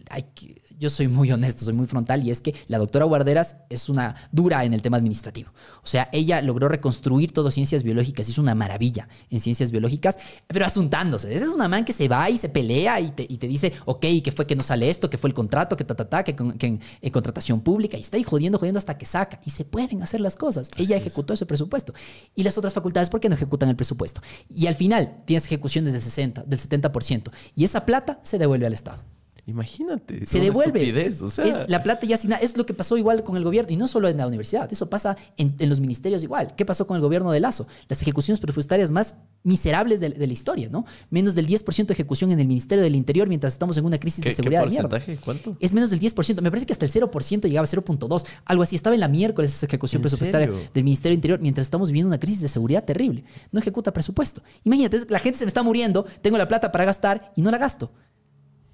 Speaker 1: yo soy muy honesto, soy muy frontal y es que la doctora Guarderas es una dura en el tema administrativo. O sea, ella logró reconstruir todo ciencias biológicas, hizo una maravilla en ciencias biológicas, pero asuntándose. Esa es una man que se va y se pelea y te, y te dice, ok, que fue que no sale esto, que fue el contrato, que ta, ta, ta, que, con, en, eh, contratación pública, y está ahí jodiendo, jodiendo hasta que saca. Y se pueden hacer las cosas. Ella ejecutó ese presupuesto. Y las otras facultades, ¿por qué no ejecutan el presupuesto? Y al final tienes ejecuciones del 60, del 70%. Y esa plata se devuelve al Estado.
Speaker 2: Imagínate. Se devuelve. O sea. es la
Speaker 1: plata ya Es lo que pasó igual con el gobierno. Y no solo en la universidad. Eso pasa en, los ministerios igual. ¿Qué pasó con el gobierno de Lazo? Las ejecuciones presupuestarias más miserables de, la historia, ¿no? Menos del 10% de ejecución en el Ministerio del Interior mientras estamos en una crisis de seguridad. ¿Qué porcentaje? ¿Cuánto? Es menos del 10%. Me parece que hasta el 0% llegaba a 0.2. Algo así. Estaba en la miércoles esa ejecución presupuestaria del Ministerio del Interior mientras estamos viviendo una crisis de seguridad terrible. No ejecuta presupuesto. Imagínate, la gente se me está muriendo, tengo la plata para gastar y no la gasto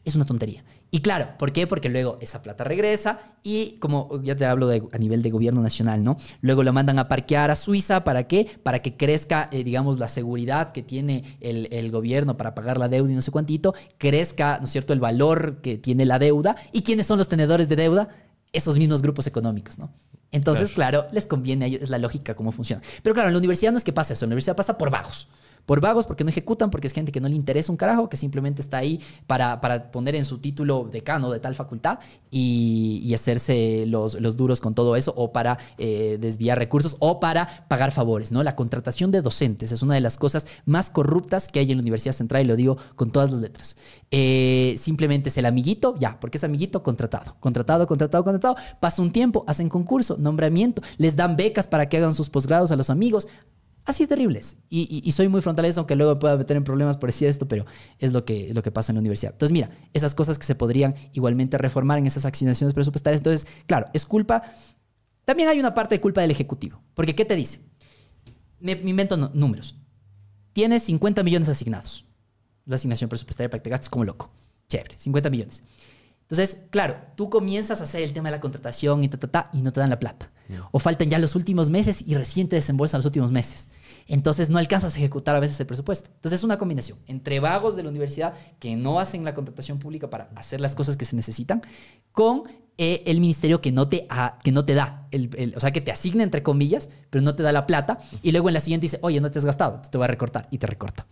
Speaker 1: es una tontería. Y claro, ¿por qué? Porque luego esa plata regresa y como ya te hablo a nivel de gobierno nacional, ¿no? Luego lo mandan a parquear a Suiza, ¿para qué? Para que crezca, eh, digamos, la seguridad que tiene el, gobierno para pagar la deuda y no sé cuántito, crezca, ¿no es cierto?, el valor que tiene la deuda. ¿Y quiénes son los tenedores de deuda? Esos mismos grupos económicos, ¿no? Entonces, claro, les conviene a ellos, es la lógica cómo funciona. Pero claro, en la universidad no es que pase eso, en la universidad pasa por bajos. Por vagos, porque no ejecutan, porque es gente que no le interesa un carajo, que simplemente está ahí para, poner en su título decano de tal facultad y, hacerse los, duros con todo eso, o para eh, desviar recursos, o para pagar favores, ¿no? La contratación de docentes es una de las cosas más corruptas que hay en la Universidad Central, y lo digo con todas las letras. Eh, simplemente es el amiguito, ya, porque es amiguito contratado, contratado, contratado, contratado. Pasa un tiempo, hacen concurso, nombramiento, les dan becas para que hagan sus posgrados a los amigos, así terribles. Y, soy muy frontal eso, aunque luego pueda meter en problemas por decir esto, pero es lo que, lo que pasa en la universidad. Entonces, mira, esas cosas que se podrían igualmente reformar en esas asignaciones presupuestarias. Entonces, claro, es culpa. También hay una parte de culpa del Ejecutivo. Porque, ¿qué te dice? Me, invento números. Tienes 50 millones asignados. La asignación presupuestaria para que te gastes como loco. Chévere, 50 millones. Entonces, claro, tú comienzas a hacer el tema de la contratación y ta, ta, ta, y no te dan la plata. O faltan ya los últimos meses y recién te desembolsan los últimos meses. Entonces, no alcanzas a ejecutar a veces el presupuesto. Entonces, es una combinación entre vagos de la universidad que no hacen la contratación pública para hacer las cosas que se necesitan, con eh, el ministerio que no te, que no te da, el, o sea, que te asigna, entre comillas, pero no te da la plata. Y luego en la siguiente dice, oye, no te has gastado, te voy a recortar y te recorta.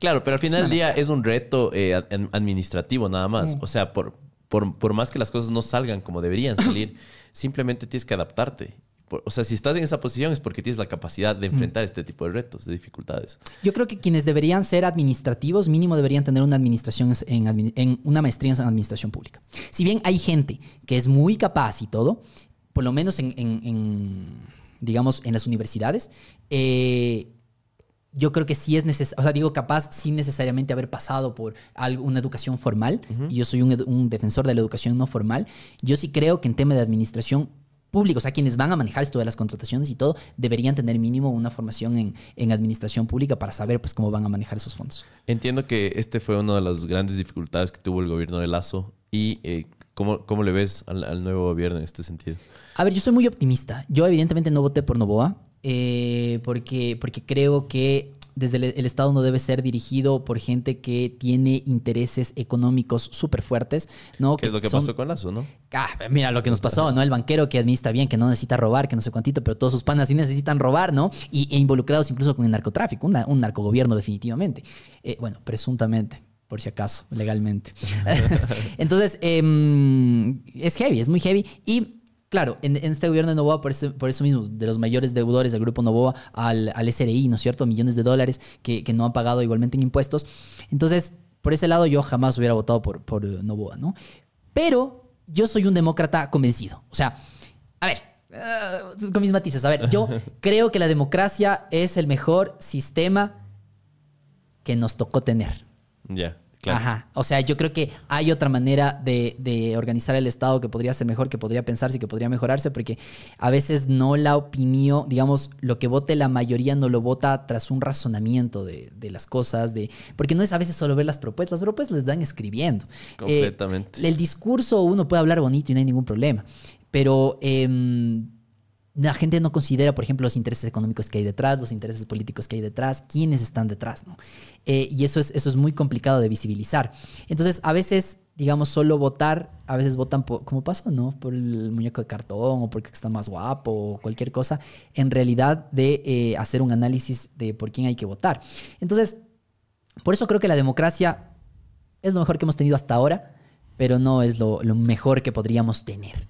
Speaker 2: Claro, pero al final del día es un reto eh, administrativo nada más. O sea, por, por, más que las cosas no salgan como deberían <clears throat> salir, simplemente tienes que adaptarte o sea, si estás en esa posición es porque tienes la capacidad de mm. enfrentar este tipo de retos, de dificultades.
Speaker 1: Yo creo que quienes deberían ser administrativos, mínimo deberían tener una administración en, una maestría en administración pública. Si bien hay gente que es muy capaz y todo, por lo menos en, digamos, en las universidades, eh, yo creo que sí es necesario, o sea, digo capaz sin necesariamente haber pasado por una educación formal, Y yo soy un, defensor de la educación no formal, yo sí creo que en tema de administración pública, o sea, quienes van a manejar esto de las contrataciones y todo, deberían tener mínimo una formación en, administración pública para saber pues cómo van a manejar esos fondos.
Speaker 2: Entiendo que este fue una de las grandes dificultades que tuvo el gobierno de Lazo y eh, ¿Cómo, le ves al, al, nuevo gobierno en este sentido?
Speaker 1: A ver, yo soy muy optimista. Yo evidentemente no voté por Novoa. Eh, porque, porque creo que desde el, Estado no debe ser dirigido por gente que tiene intereses económicos súper fuertes, ¿no? ¿Qué es lo que pasó con Lazo, no? Ah, mira lo que nos pasó, ¿no? El banquero que administra bien, que no necesita robar, que no sé cuántito, pero todos sus panas sí necesitan robar, ¿no? Y, e involucrados incluso con el narcotráfico, un narcogobierno definitivamente. Eh, bueno, presuntamente por si acaso, legalmente. <laughs> Entonces, em, es heavy, es muy heavy. Y Claro, en, este gobierno de Novoa, por eso, por eso, mismo, de los mayores deudores del grupo Novoa al, SRI, ¿no es cierto? Millones de dólares que, no han pagado igualmente en impuestos. Entonces, por ese lado, yo jamás hubiera votado por, por eh, Novoa, ¿no? Pero yo soy un demócrata convencido. O sea, a ver, eh, con mis matices, a ver, yo <laughs> creo que la democracia es el mejor sistema que nos tocó tener. Ya. Ajá. O sea, yo creo que hay otra manera de, organizar el Estado que podría ser mejor, que podría pensarse, y que podría mejorarse, porque a veces no la opinión, digamos, lo que vote la mayoría no lo vota tras un razonamiento de, las cosas, de porque no es a veces solo ver las propuestas, las propuestas les dan escribiendo. Eh,
Speaker 2: Completamente. el
Speaker 1: discurso uno puede hablar bonito y no hay ningún problema, pero... Em, la gente no considera, por ejemplo, los intereses económicos que hay detrás, los intereses políticos que hay detrás, quiénes están detrás, ¿no? Eh, y eso es, eso es muy complicado de visibilizar. Entonces, a veces, digamos, solo votar, a veces votan por, como pasó, ¿no? Por el muñeco de cartón o porque está más guapo o cualquier cosa, en realidad de eh, hacer un análisis de por quién hay que votar. Entonces, por eso creo que la democracia es lo mejor que hemos tenido hasta ahora, pero no es lo, lo mejor que podríamos tener.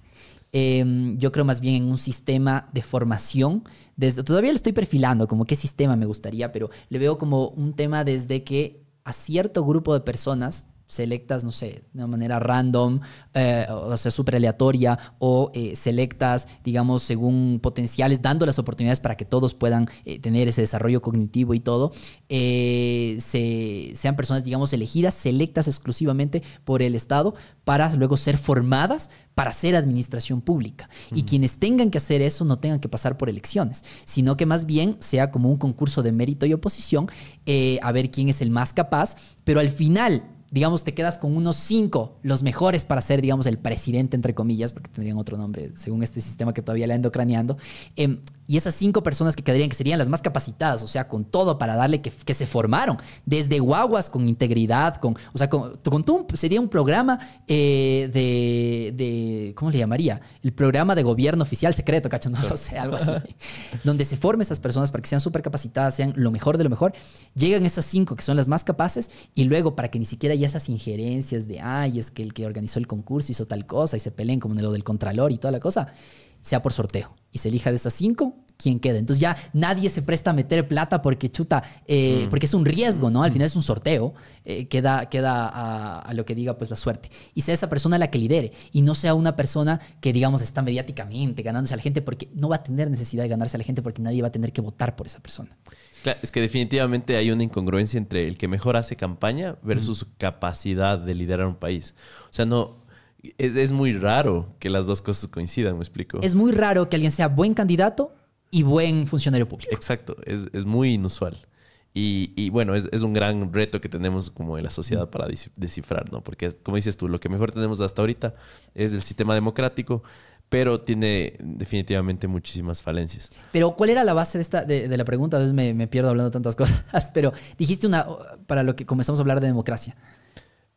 Speaker 1: Em, yo creo más bien en un sistema de formación. Desde, todavía lo estoy perfilando, como qué sistema me gustaría, pero le veo como un tema desde que a cierto grupo de personas selectas, no sé, de una manera random, eh, o sea, súper aleatoria, o eh, selectas, digamos, según potenciales, dando las oportunidades para que todos puedan eh, tener ese desarrollo cognitivo y todo, se, sean personas, digamos, elegidas, selectas exclusivamente por el Estado para luego ser formadas para hacer administración pública. Y quienes tengan que hacer eso no tengan que pasar por elecciones, sino que más bien sea como un concurso de mérito y oposición, a ver quién es el más capaz, pero al final digamos, te quedas con unos cinco, los mejores para ser, digamos, el presidente, entre comillas, porque tendrían otro nombre según este sistema que todavía le ando craneando. Em, y esas cinco personas que quedarían, que serían las más capacitadas, o sea, con todo para darle que, se formaron, desde guaguas, con integridad, con, o sea, con, con sería un programa eh, de, de, ¿cómo le llamaría? El programa de gobierno oficial secreto, cacho, no lo sé, algo así, <laughs> donde se formen esas personas para que sean súper capacitadas, sean lo mejor de lo mejor. Llegan esas cinco que son las más capaces y luego para que ni siquiera haya esas injerencias de, ay, es que el que organizó el concurso hizo tal cosa y se peleen como en lo del Contralor y toda la cosa, sea por sorteo y se elija de esas cinco quién queda. Entonces ya nadie se presta a meter plata porque chuta, eh, mm. porque es un riesgo, ¿no? Al mm. final es un sorteo, eh, queda, queda a, lo que diga pues la suerte. Y sea esa persona la que lidere y no sea una persona que digamos está mediáticamente ganándose a la gente porque no va a tener necesidad de ganarse a la gente porque nadie va a tener que votar por esa persona.
Speaker 2: Claro, es que definitivamente hay una incongruencia entre el que mejor hace campaña versus su capacidad de liderar un país. O sea, no es, muy raro que las dos cosas coincidan, me explico. Es muy
Speaker 1: raro que alguien sea buen candidato y buen funcionario público.
Speaker 2: Exacto, es, muy inusual. Y, bueno, es, un gran reto que tenemos como en la sociedad mm. para descifrar, ¿no? Porque, como dices tú, lo que mejor tenemos hasta ahorita es el sistema democrático, pero tiene definitivamente muchísimas falencias.
Speaker 1: Pero, ¿cuál era la base de, esta, de, la pregunta? A veces me, pierdo hablando tantas <laughs> cosas, pero dijiste una, para lo que comenzamos a hablar de democracia.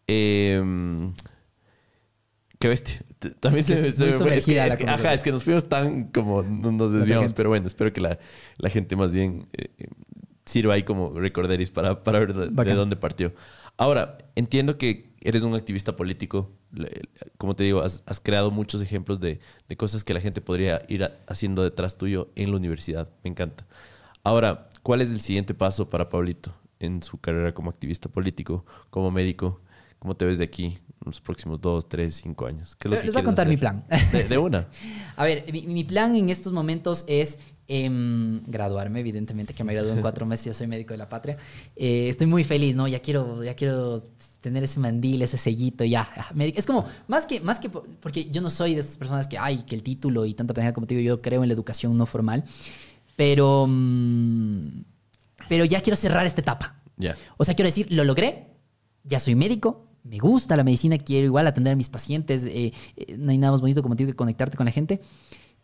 Speaker 2: Eh Qué bestia. También es que se, me ajá, es que nos fuimos tan como nos desviamos, pero bueno, espero que la, gente más bien eh, eh, sirva ahí como recorderis para, ver de dónde partió. Ahora, entiendo que eres un activista político. Como te digo, has, creado muchos ejemplos de, cosas que la gente podría ir haciendo detrás tuyo en la universidad. Me encanta. Ahora, ¿cuál es el siguiente paso para Pablito en su carrera como activista político, como médico? ¿Cómo te ves de aquí? los próximos dos tres cinco años?
Speaker 1: Les voy a contar mi plan. De, una. <laughs> a ver, mi, plan en estos momentos es em, graduarme, evidentemente que me gradué en <laughs> cuatro meses, ya soy médico de la patria. Eh, estoy muy feliz, ¿no? Ya quiero, ya quiero tener ese mandil, ese sellito, ya. Ah, es como, más que, más que, porque yo no soy de esas personas que, ay, que el título y tanta pendeja como te digo, yo creo en la educación no formal, pero, mm, pero ya quiero cerrar esta etapa. O sea, quiero decir, lo logré, ya soy médico, me gusta la medicina, quiero igual atender a mis pacientes, eh, eh, no hay nada más bonito como tengo que conectarte con la gente,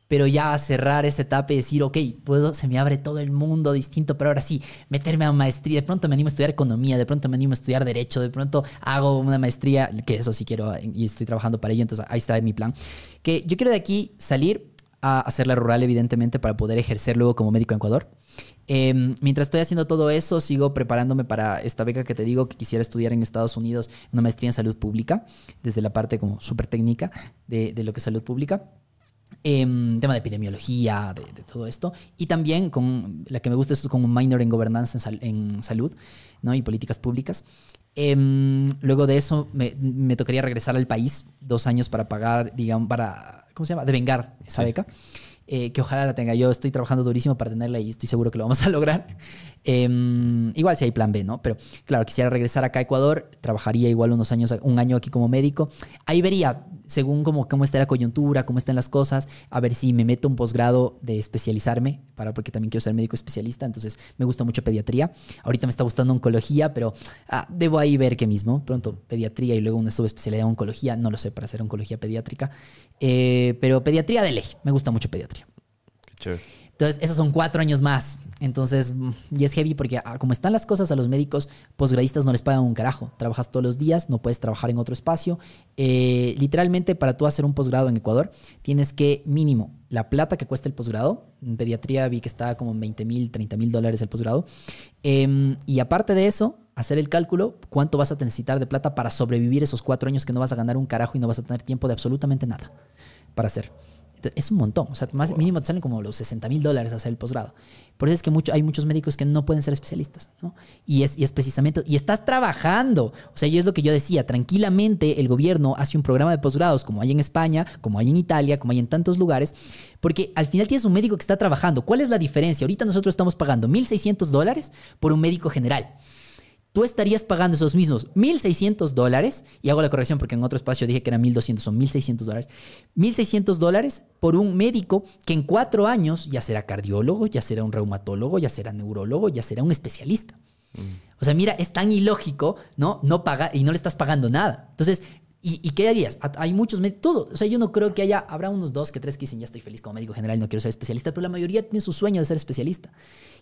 Speaker 1: pero ya cerrar esa etapa y decir, ok, puedo, se me abre todo el mundo distinto, pero ahora sí, meterme a maestría, de pronto me animo a estudiar economía, de pronto me animo a estudiar derecho, de pronto hago una maestría, que eso sí quiero eh, y estoy trabajando para ello, entonces ahí está mi plan, que yo quiero de aquí salir a hacer la rural, evidentemente, para poder ejercer luego como médico en Ecuador Em, mientras estoy haciendo todo eso, sigo preparándome para esta beca que te digo que quisiera estudiar en Estados Unidos, una maestría en salud pública, desde la parte como súper técnica de, lo que es salud pública. Em, tema de epidemiología, de, todo esto. Y también con la que me gusta es con un minor en gobernanza en, salud ¿no? y políticas públicas. Em, luego de eso me, tocaría regresar al país dos años para pagar, digamos, para, ¿cómo se llama? De vengar esa beca. Eh, que ojalá la tenga. Yo estoy trabajando durísimo para tenerla y estoy seguro que lo vamos a <laughs> lograr. Em, igual si hay plan B, ¿no? Pero claro, quisiera regresar acá a Ecuador, trabajaría igual unos años, un año aquí como médico. Ahí vería, según cómo, cómo está la coyuntura, cómo están las cosas, a ver si me meto un posgrado de especializarme, para, porque también quiero ser médico especialista, entonces me gusta mucho pediatría. Ahorita me está gustando oncología, pero ah, debo ahí ver qué mismo. Pronto pediatría y luego una subespecialidad en oncología, no lo sé, para hacer oncología pediátrica. Eh, pero pediatría de ley, me gusta mucho pediatría. Qué chévere. Entonces, esos son cuatro años más. Entonces, y es heavy porque ah, como están las cosas a los médicos posgradistas no les pagan un carajo. Trabajas todos los días, no puedes trabajar en otro espacio. Eh, literalmente, para tú hacer un posgrado en Ecuador, tienes que mínimo la plata que cuesta el posgrado. En pediatría vi que está como 20 mil, 30 mil dólares el posgrado. Em, y aparte de eso, hacer el cálculo cuánto vas a necesitar de plata para sobrevivir esos cuatro años que no vas a ganar un carajo y no vas a tener tiempo de absolutamente nada para hacer es un montón. O sea, más mínimo te salen como los 60 mil dólares hacer el posgrado. Por eso es que hay muchos médicos que no pueden ser especialistas, ¿no? Y es, y es precisamente, y estás trabajando. O sea, y es lo que yo decía, tranquilamente el gobierno hace un programa de posgrados, como hay en España, como hay en Italia, como hay en tantos lugares, porque al final tienes un médico que está trabajando. ¿Cuál es la diferencia? Ahorita nosotros estamos pagando 1.600 dólares por un médico general tú estarías pagando esos mismos 1.600 dólares, y hago la corrección porque en otro espacio dije que eran 1.200, son 1.600 dólares, 1.600 dólares por un médico que en cuatro años ya será cardiólogo, ya será un reumatólogo, ya será neurólogo, ya será un especialista. Mm. O sea, mira, es tan ilógico, ¿no? No paga y no le estás pagando nada. Entonces, ¿Y, qué harías? Hay muchos médicos, o sea, yo no creo que haya, habrá unos dos que tres que dicen, ya estoy feliz como médico general, no quiero ser especialista, pero la mayoría tiene su sueño de ser especialista.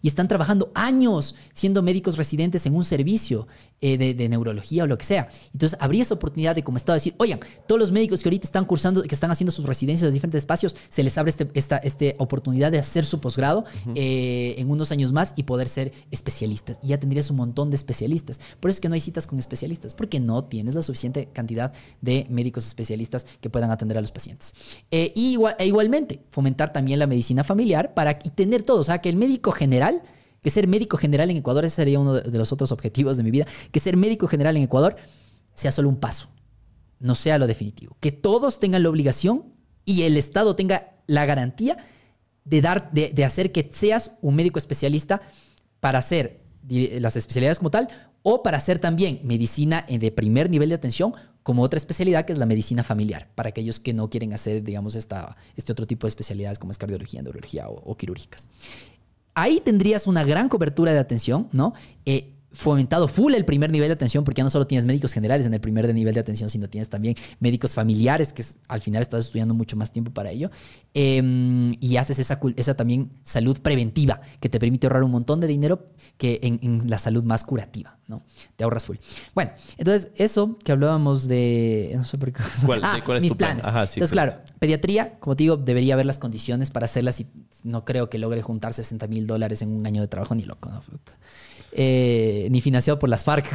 Speaker 1: Y están trabajando años siendo médicos residentes en un servicio eh, de, neurología o lo que sea. Entonces, habría esa oportunidad de, como estaba, decir, oigan, todos los médicos que ahorita están cursando, que están haciendo sus residencias en los diferentes espacios, se les abre este, esta, este oportunidad de hacer su posgrado eh, en unos años más y poder ser especialistas. Y ya tendrías un montón de especialistas. Por eso es que no hay citas con especialistas, porque no tienes la suficiente cantidad de médicos especialistas que puedan atender a los pacientes. Eh, y e igualmente, fomentar también la medicina familiar para y tener todo, o sea, que el médico general que ser médico general en Ecuador, ese sería uno de los otros objetivos de mi vida, que ser médico general en Ecuador sea solo un paso, no sea lo definitivo. Que todos tengan la obligación y el Estado tenga la garantía de, dar, de hacer que seas un médico especialista para hacer las especialidades como tal o para hacer también medicina eh, de primer nivel de atención como otra especialidad que es la medicina familiar, para aquellos que no quieren hacer, digamos, esta, este otro tipo de especialidades como es cardiología, neurología o, quirúrgicas. Ahí tendrías una gran cobertura de atención, ¿no? Eh, fomentado full el primer nivel de atención, porque ya no solo tienes médicos generales en el primer nivel de atención, sino tienes también médicos familiares, que al final estás estudiando mucho más tiempo para ello, em, y haces esa, esa también salud preventiva, que te permite ahorrar un montón de dinero que en, la salud más curativa, ¿no? Te ahorras full. Bueno, entonces eso que hablábamos de... No sé por qué... Ah, mis planes. entonces, claro, pediatría, como te digo, debería haber las condiciones para hacerlas y no creo que logre juntar 60 mil dólares en un año de trabajo, ni loco. ¿no? Eh, ni financiado por las FARC.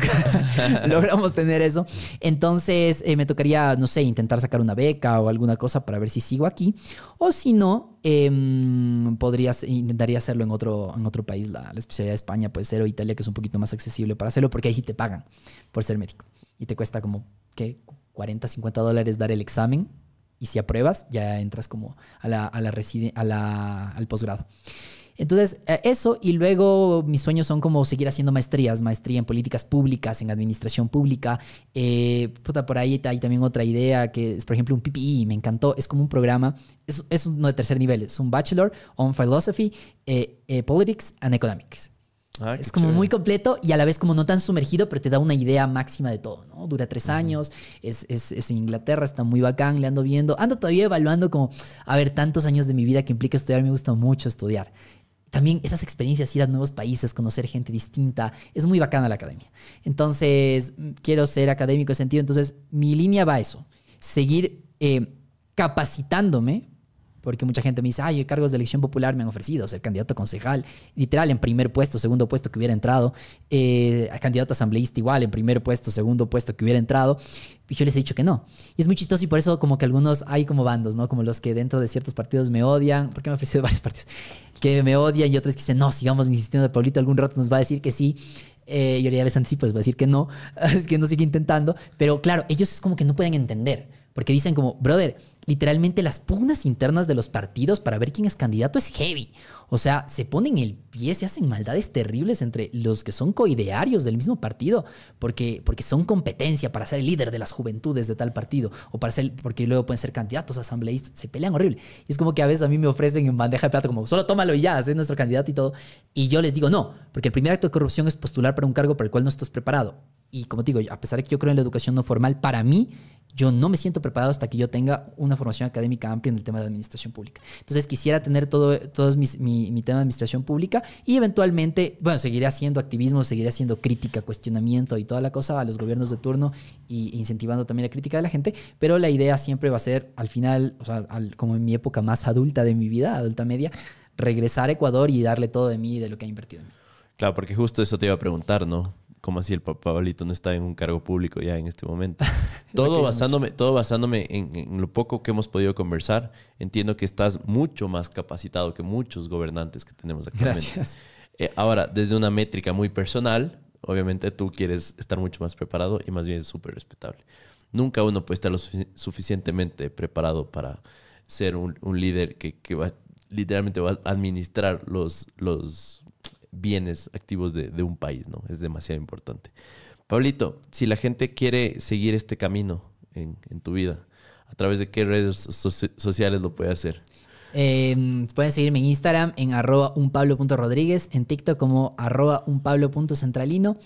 Speaker 1: <laughs> Logramos tener eso. Entonces eh, me tocaría, no sé, intentar sacar una beca o alguna cosa para ver si sigo aquí. O si no, em, podrías, intentaría hacerlo en otro, en otro país. La, especialidad de España puede ser o Italia, que es un poquito más accesible para hacerlo, porque ahí sí te pagan por ser médico. Y te cuesta como, ¿qué? 40, 50 dólares dar el examen. Y si apruebas, ya entras como a la, a la, a la al posgrado. Entonces, eh, eso y luego mis sueños son como seguir haciendo maestrías, maestría en políticas públicas, en administración pública. Eh, por ahí hay también otra idea que es, por ejemplo, un PPE, me encantó, es como un programa, es, uno de tercer nivel, es un Bachelor on Philosophy, eh, Politics and Economics.
Speaker 2: Ah, es como muy
Speaker 1: completo y a la vez como no tan sumergido, pero te da una idea máxima de todo, ¿no? Dura tres años, es, es, en Inglaterra, está muy bacán, le ando viendo, ando todavía evaluando como, a ver, tantos años de mi vida que implica estudiar, me gusta mucho estudiar también esas experiencias, ir a nuevos países, conocer gente distinta, es muy bacana la academia. Entonces, mm, quiero ser académico en sentido, entonces mi línea va a eso, seguir eh, capacitándome porque mucha gente me dice, ay, cargos de elección popular me han ofrecido ser candidato concejal, literal, en primer puesto, segundo puesto que hubiera entrado, eh, candidato asambleísta igual, en primer puesto, segundo puesto que hubiera entrado. Y yo les he dicho que no. Y es muy chistoso y por eso como que algunos hay como bandos, ¿no? Como los que dentro de ciertos partidos me odian, porque me ofrecido <laughs> varios partidos, que me odian y otros que dicen, no, sigamos insistiendo, el Pablito algún rato nos va a decir que sí. Eh, yo ya les anticipo, les voy a decir que no, <laughs> es que no sigue intentando. Pero claro, ellos es como que no pueden entender. Porque dicen como, brother, literalmente las pugnas internas de los partidos para ver quién es candidato es heavy. O sea, se ponen el pie, se hacen maldades terribles entre los que son coidearios del mismo partido, porque, porque son competencia para ser el líder de las juventudes de tal partido, o para porque luego pueden ser candidatos, asambleístas, se pelean horrible. Y es como que a veces a mí me ofrecen en bandeja de plata, como, solo tómalo y ya, es nuestro candidato y todo. Y yo les digo, no, porque el primer acto de corrupción es postular para un cargo para el cual no estás preparado y como te digo, a pesar de que yo creo en la educación no formal, para mí yo no me siento preparado hasta que yo tenga una formación académica amplia en el tema de administración pública. Entonces quisiera tener todo, mi, tema de administración pública y eventualmente, bueno, seguiré haciendo activismo, seguiré haciendo crítica, cuestionamiento y toda la cosa a los gobiernos de turno e incentivando también la crítica de la gente, pero la idea siempre va a ser al final, o sea, como en mi época más adulta de mi vida, adulta media, regresar a Ecuador y darle todo de mí y de lo que he invertido en mí.
Speaker 2: Claro, porque justo eso te iba a preguntar, ¿no? ¿Cómo así el Pablito no está en un cargo público ya en este momento? <laughs> todo, basándome, todo basándome en, lo poco que hemos podido conversar, entiendo que estás mucho más capacitado que muchos gobernantes que tenemos actualmente. Gracias. Eh, ahora, desde una métrica muy personal, obviamente tú quieres estar mucho más preparado y más bien súper respetable. Nunca uno puede estar lo suficientemente preparado para ser un, líder que, va, literalmente va a administrar los, los bienes activos de, un país, ¿no? Es demasiado importante. Pablito, si la gente quiere seguir este camino en, tu vida, ¿a través de qué redes sociales lo puede hacer?
Speaker 1: Em, pueden seguirme en Instagram en arroba unpablo.rodríguez, en TikTok como arroba unpablo.centralino,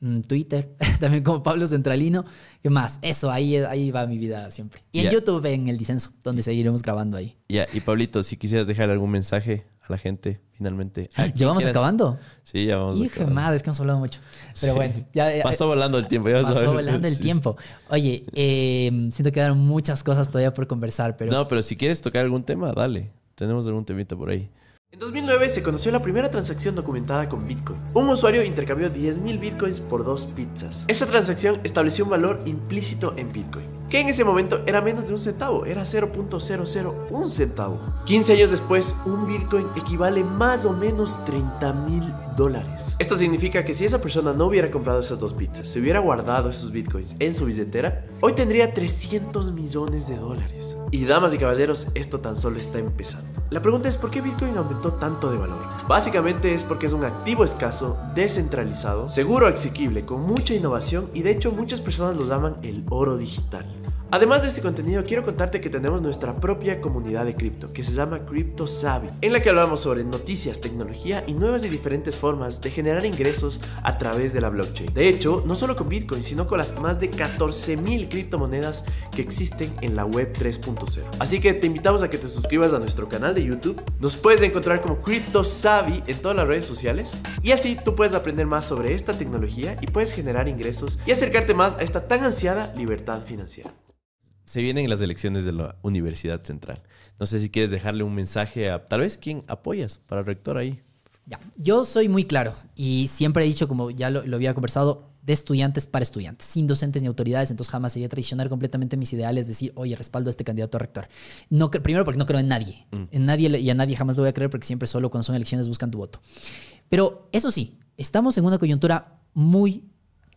Speaker 1: mm, Twitter <laughs> también como Pablo Centralino. ¿Qué más? Eso, ahí, ahí va mi vida siempre. Y en YouTube en El Disenso, donde seguiremos grabando ahí.
Speaker 2: Ya, y Pablito, si quisieras dejar algún mensaje a la gente, finalmente. <gasps> ¿Ya vamos acabando? Sí, ya vamos. Hijo de madre,
Speaker 1: es que hemos hablado mucho. Pero bueno, ya, eh, Pasó
Speaker 2: volando el tiempo. Ya pasó volando el tiempo.
Speaker 1: Oye, em, siento que quedaron muchas cosas todavía por conversar, pero. No,
Speaker 2: pero si quieres tocar algún tema, dale. Tenemos algún temita por ahí. En 2009 se conoció la primera transacción documentada con Bitcoin. Un usuario intercambió 10.000 Bitcoins por dos pizzas. Esta transacción estableció un valor implícito en Bitcoin que en ese momento era menos de un centavo, era 0.001 centavo. 15 años después, un Bitcoin equivale más o menos 30 mil dólares. Esto significa que si esa persona no hubiera comprado esas dos pizzas, se hubiera guardado esos Bitcoins en su billetera, hoy tendría 300 millones de dólares. Y damas y caballeros, esto tan solo está empezando. La pregunta es, ¿por qué Bitcoin aumentó tanto de valor? Básicamente es porque es un activo escaso, descentralizado, seguro, asequible, con mucha innovación y de hecho muchas personas lo llaman el oro digital. Además de este contenido, quiero contarte que tenemos nuestra propia comunidad de cripto, que se llama Crypto en la que hablamos sobre noticias, tecnología y nuevas y diferentes formas de generar ingresos a través de la blockchain. De hecho, no solo con Bitcoin, sino con las más de 14.000 criptomonedas que existen en la web 3.0. Así que te invitamos a que te suscribas a nuestro canal de YouTube. Nos puedes encontrar como Crypto en todas las redes sociales y así tú puedes aprender más sobre esta tecnología y puedes generar ingresos y acercarte más a esta tan ansiada libertad financiera se vienen las elecciones de la Universidad Central. No sé si quieres dejarle un mensaje a tal vez quien apoyas para el rector ahí.
Speaker 1: Ya, yo soy muy claro y siempre he dicho, como ya lo, había conversado, de estudiantes para estudiantes, sin docentes ni autoridades, entonces jamás sería traicionar completamente mis ideales, decir, oye, respaldo a este candidato a rector. No, primero porque no creo en nadie, mm. en nadie y a nadie jamás lo voy a creer porque siempre solo cuando son elecciones buscan tu voto. Pero eso sí, estamos en una coyuntura muy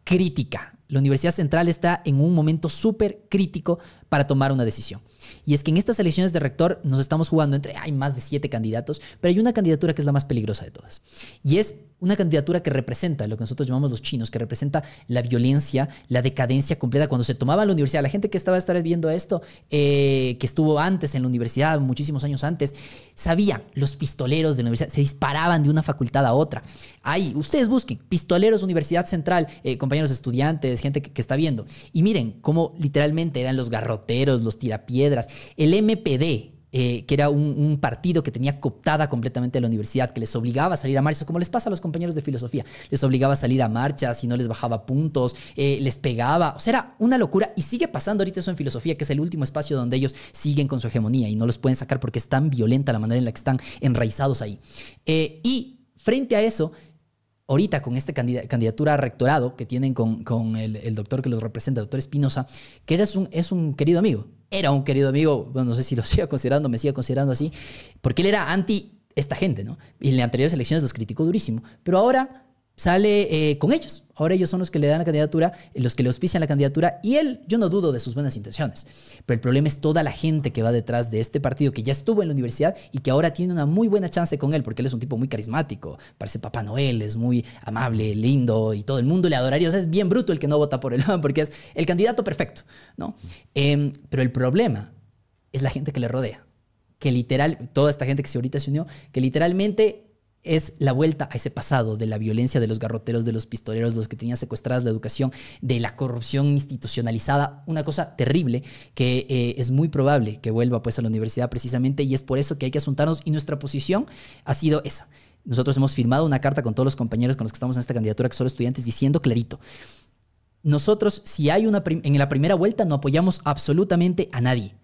Speaker 1: crítica la Universidad Central está en un momento súper crítico para tomar una decisión. Y es que en estas elecciones de rector nos estamos jugando entre, hay más de siete candidatos, pero hay una candidatura que es la más peligrosa de todas. Y es una candidatura que representa lo que nosotros llamamos los chinos, que representa la violencia, la decadencia completa. Cuando se tomaba la universidad, la gente que estaba estar viendo esto, eh, que estuvo antes en la universidad, muchísimos años antes, sabía, los pistoleros de la universidad se disparaban de una facultad a otra. Ahí, ustedes busquen, pistoleros, Universidad Central, eh, compañeros estudiantes, gente que, que, está viendo. Y miren cómo literalmente eran los garroteros, los tirapiedras, el MPD, eh, que era un, partido que tenía cooptada completamente la universidad, que les obligaba a salir a marchas, como les pasa a los compañeros de filosofía. Les obligaba a salir a marchas y no les bajaba puntos, eh, les pegaba. O sea, era una locura y sigue pasando ahorita eso en filosofía, que es el último espacio donde ellos siguen con su hegemonía y no los pueden sacar porque es tan violenta la manera en la que están enraizados ahí. Eh, y frente a eso, ahorita con esta candidatura a rectorado que tienen con, el, doctor que los representa, el doctor Espinosa, que eres un, es un querido amigo era un querido amigo, bueno, no sé si lo <laughs> siga considerando, me siga considerando así, porque él era anti esta gente, ¿no? Y en las anteriores elecciones los criticó durísimo. Pero ahora sale eh, con ellos. Ahora ellos son los que le dan la candidatura, eh, los que le auspician la candidatura y él, yo no dudo de sus buenas intenciones, pero el problema es toda la gente que va detrás de este partido que ya estuvo en la universidad y que ahora tiene una muy buena chance con él porque él es un tipo muy carismático, parece Papá Noel, es muy amable, lindo y todo el mundo le adoraría, o sea, es bien bruto el que no vota por él <laughs> porque es el candidato perfecto, ¿no? Em, pero el problema es la gente que le rodea, que literal, toda esta gente que se ahorita se unió, que literalmente es la vuelta a ese pasado de la violencia de los garroteros, de los pistoleros, de los que tenían secuestradas la educación, de la corrupción institucionalizada, una cosa terrible que eh, es muy probable que vuelva pues a la universidad precisamente y es por eso que hay que asuntarnos y nuestra posición ha sido esa. Nosotros hemos firmado una carta con todos los compañeros con los que estamos en esta candidatura, que son estudiantes, diciendo clarito, nosotros si hay una en la primera vuelta no apoyamos absolutamente a nadie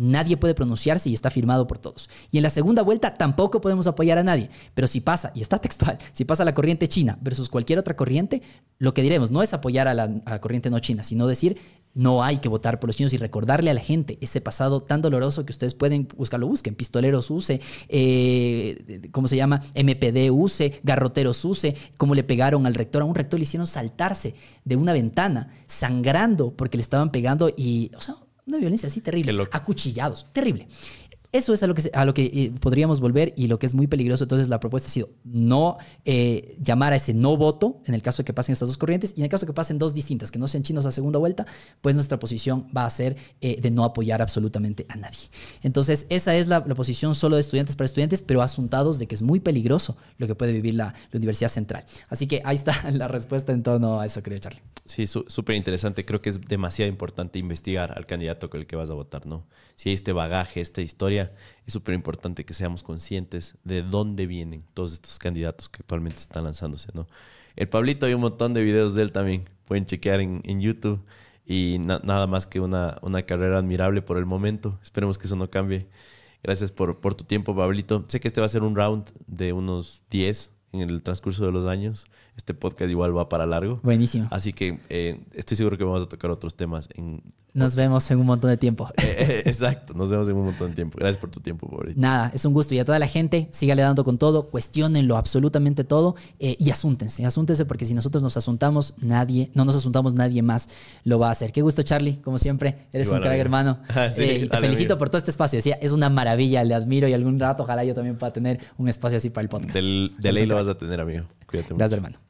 Speaker 1: nadie puede pronunciarse y está firmado por todos. Y en la segunda vuelta tampoco podemos apoyar a nadie. Pero si pasa, y está <laughs> textual, si pasa la corriente china versus cualquier otra corriente, lo que diremos no es apoyar a la, corriente no china, sino decir no hay que votar por los chinos y recordarle a la gente ese pasado tan doloroso que ustedes pueden buscarlo, busquen. Pistoleros use, eh, ¿cómo se llama? MPD use, garroteros use, cómo le pegaron al rector. A un rector le hicieron saltarse de una ventana, sangrando porque le estaban pegando y, o sea, una violencia así terrible. Acuchillados, terrible. Eso es a lo que, a lo que eh, podríamos volver y lo que es muy peligroso. Entonces, la propuesta ha sido no eh, llamar a ese no voto en el caso de que pasen estas dos corrientes y en el caso de que pasen dos distintas, que no sean chinos a segunda vuelta, pues nuestra posición va a ser eh, de no apoyar absolutamente a nadie. Entonces, esa es la, posición solo de estudiantes para estudiantes, pero asuntados de que es muy peligroso lo que puede vivir la, Universidad Central. Así que ahí está <laughs> la respuesta en torno a eso, creo, Charlie. Sí,
Speaker 2: súper interesante. Creo que es demasiado importante investigar al candidato con el que vas a votar, ¿no? Si hay este bagaje, esta historia es súper importante que seamos conscientes de dónde vienen todos estos candidatos que actualmente están lanzándose, ¿no? El Pablito hay un montón de videos de él también, pueden chequear en, YouTube y nada más que una, carrera admirable por el momento, esperemos que eso no cambie. Gracias por, por tu tiempo, Pablito. Sé que este va a ser un round de unos 10 en el transcurso de los años. Este podcast igual va para largo. Buenísimo. Así que eh, estoy seguro que vamos a tocar otros temas. En...
Speaker 1: Nos vemos en un montón de tiempo. <laughs> Eh, eh, exacto,
Speaker 2: nos vemos en un montón de tiempo. Gracias por tu tiempo, pobre. Nada,
Speaker 1: es un gusto. Y a toda la gente, sígale dando con todo, cuestionenlo absolutamente todo y asúntense, asúntense porque si nosotros nos asuntamos, nadie, no nos asuntamos, nadie más lo va a hacer. Qué gusto, Charlie, como siempre. Eres un crack, hermano. <laughs> Ah, te felicito por todo este espacio. Decía, es una maravilla, le admiro y algún rato ojalá yo también pueda tener un espacio así para el podcast.
Speaker 2: de ley lo vas
Speaker 1: a tener, amigo. Cuídate mucho. Gracias, hermano.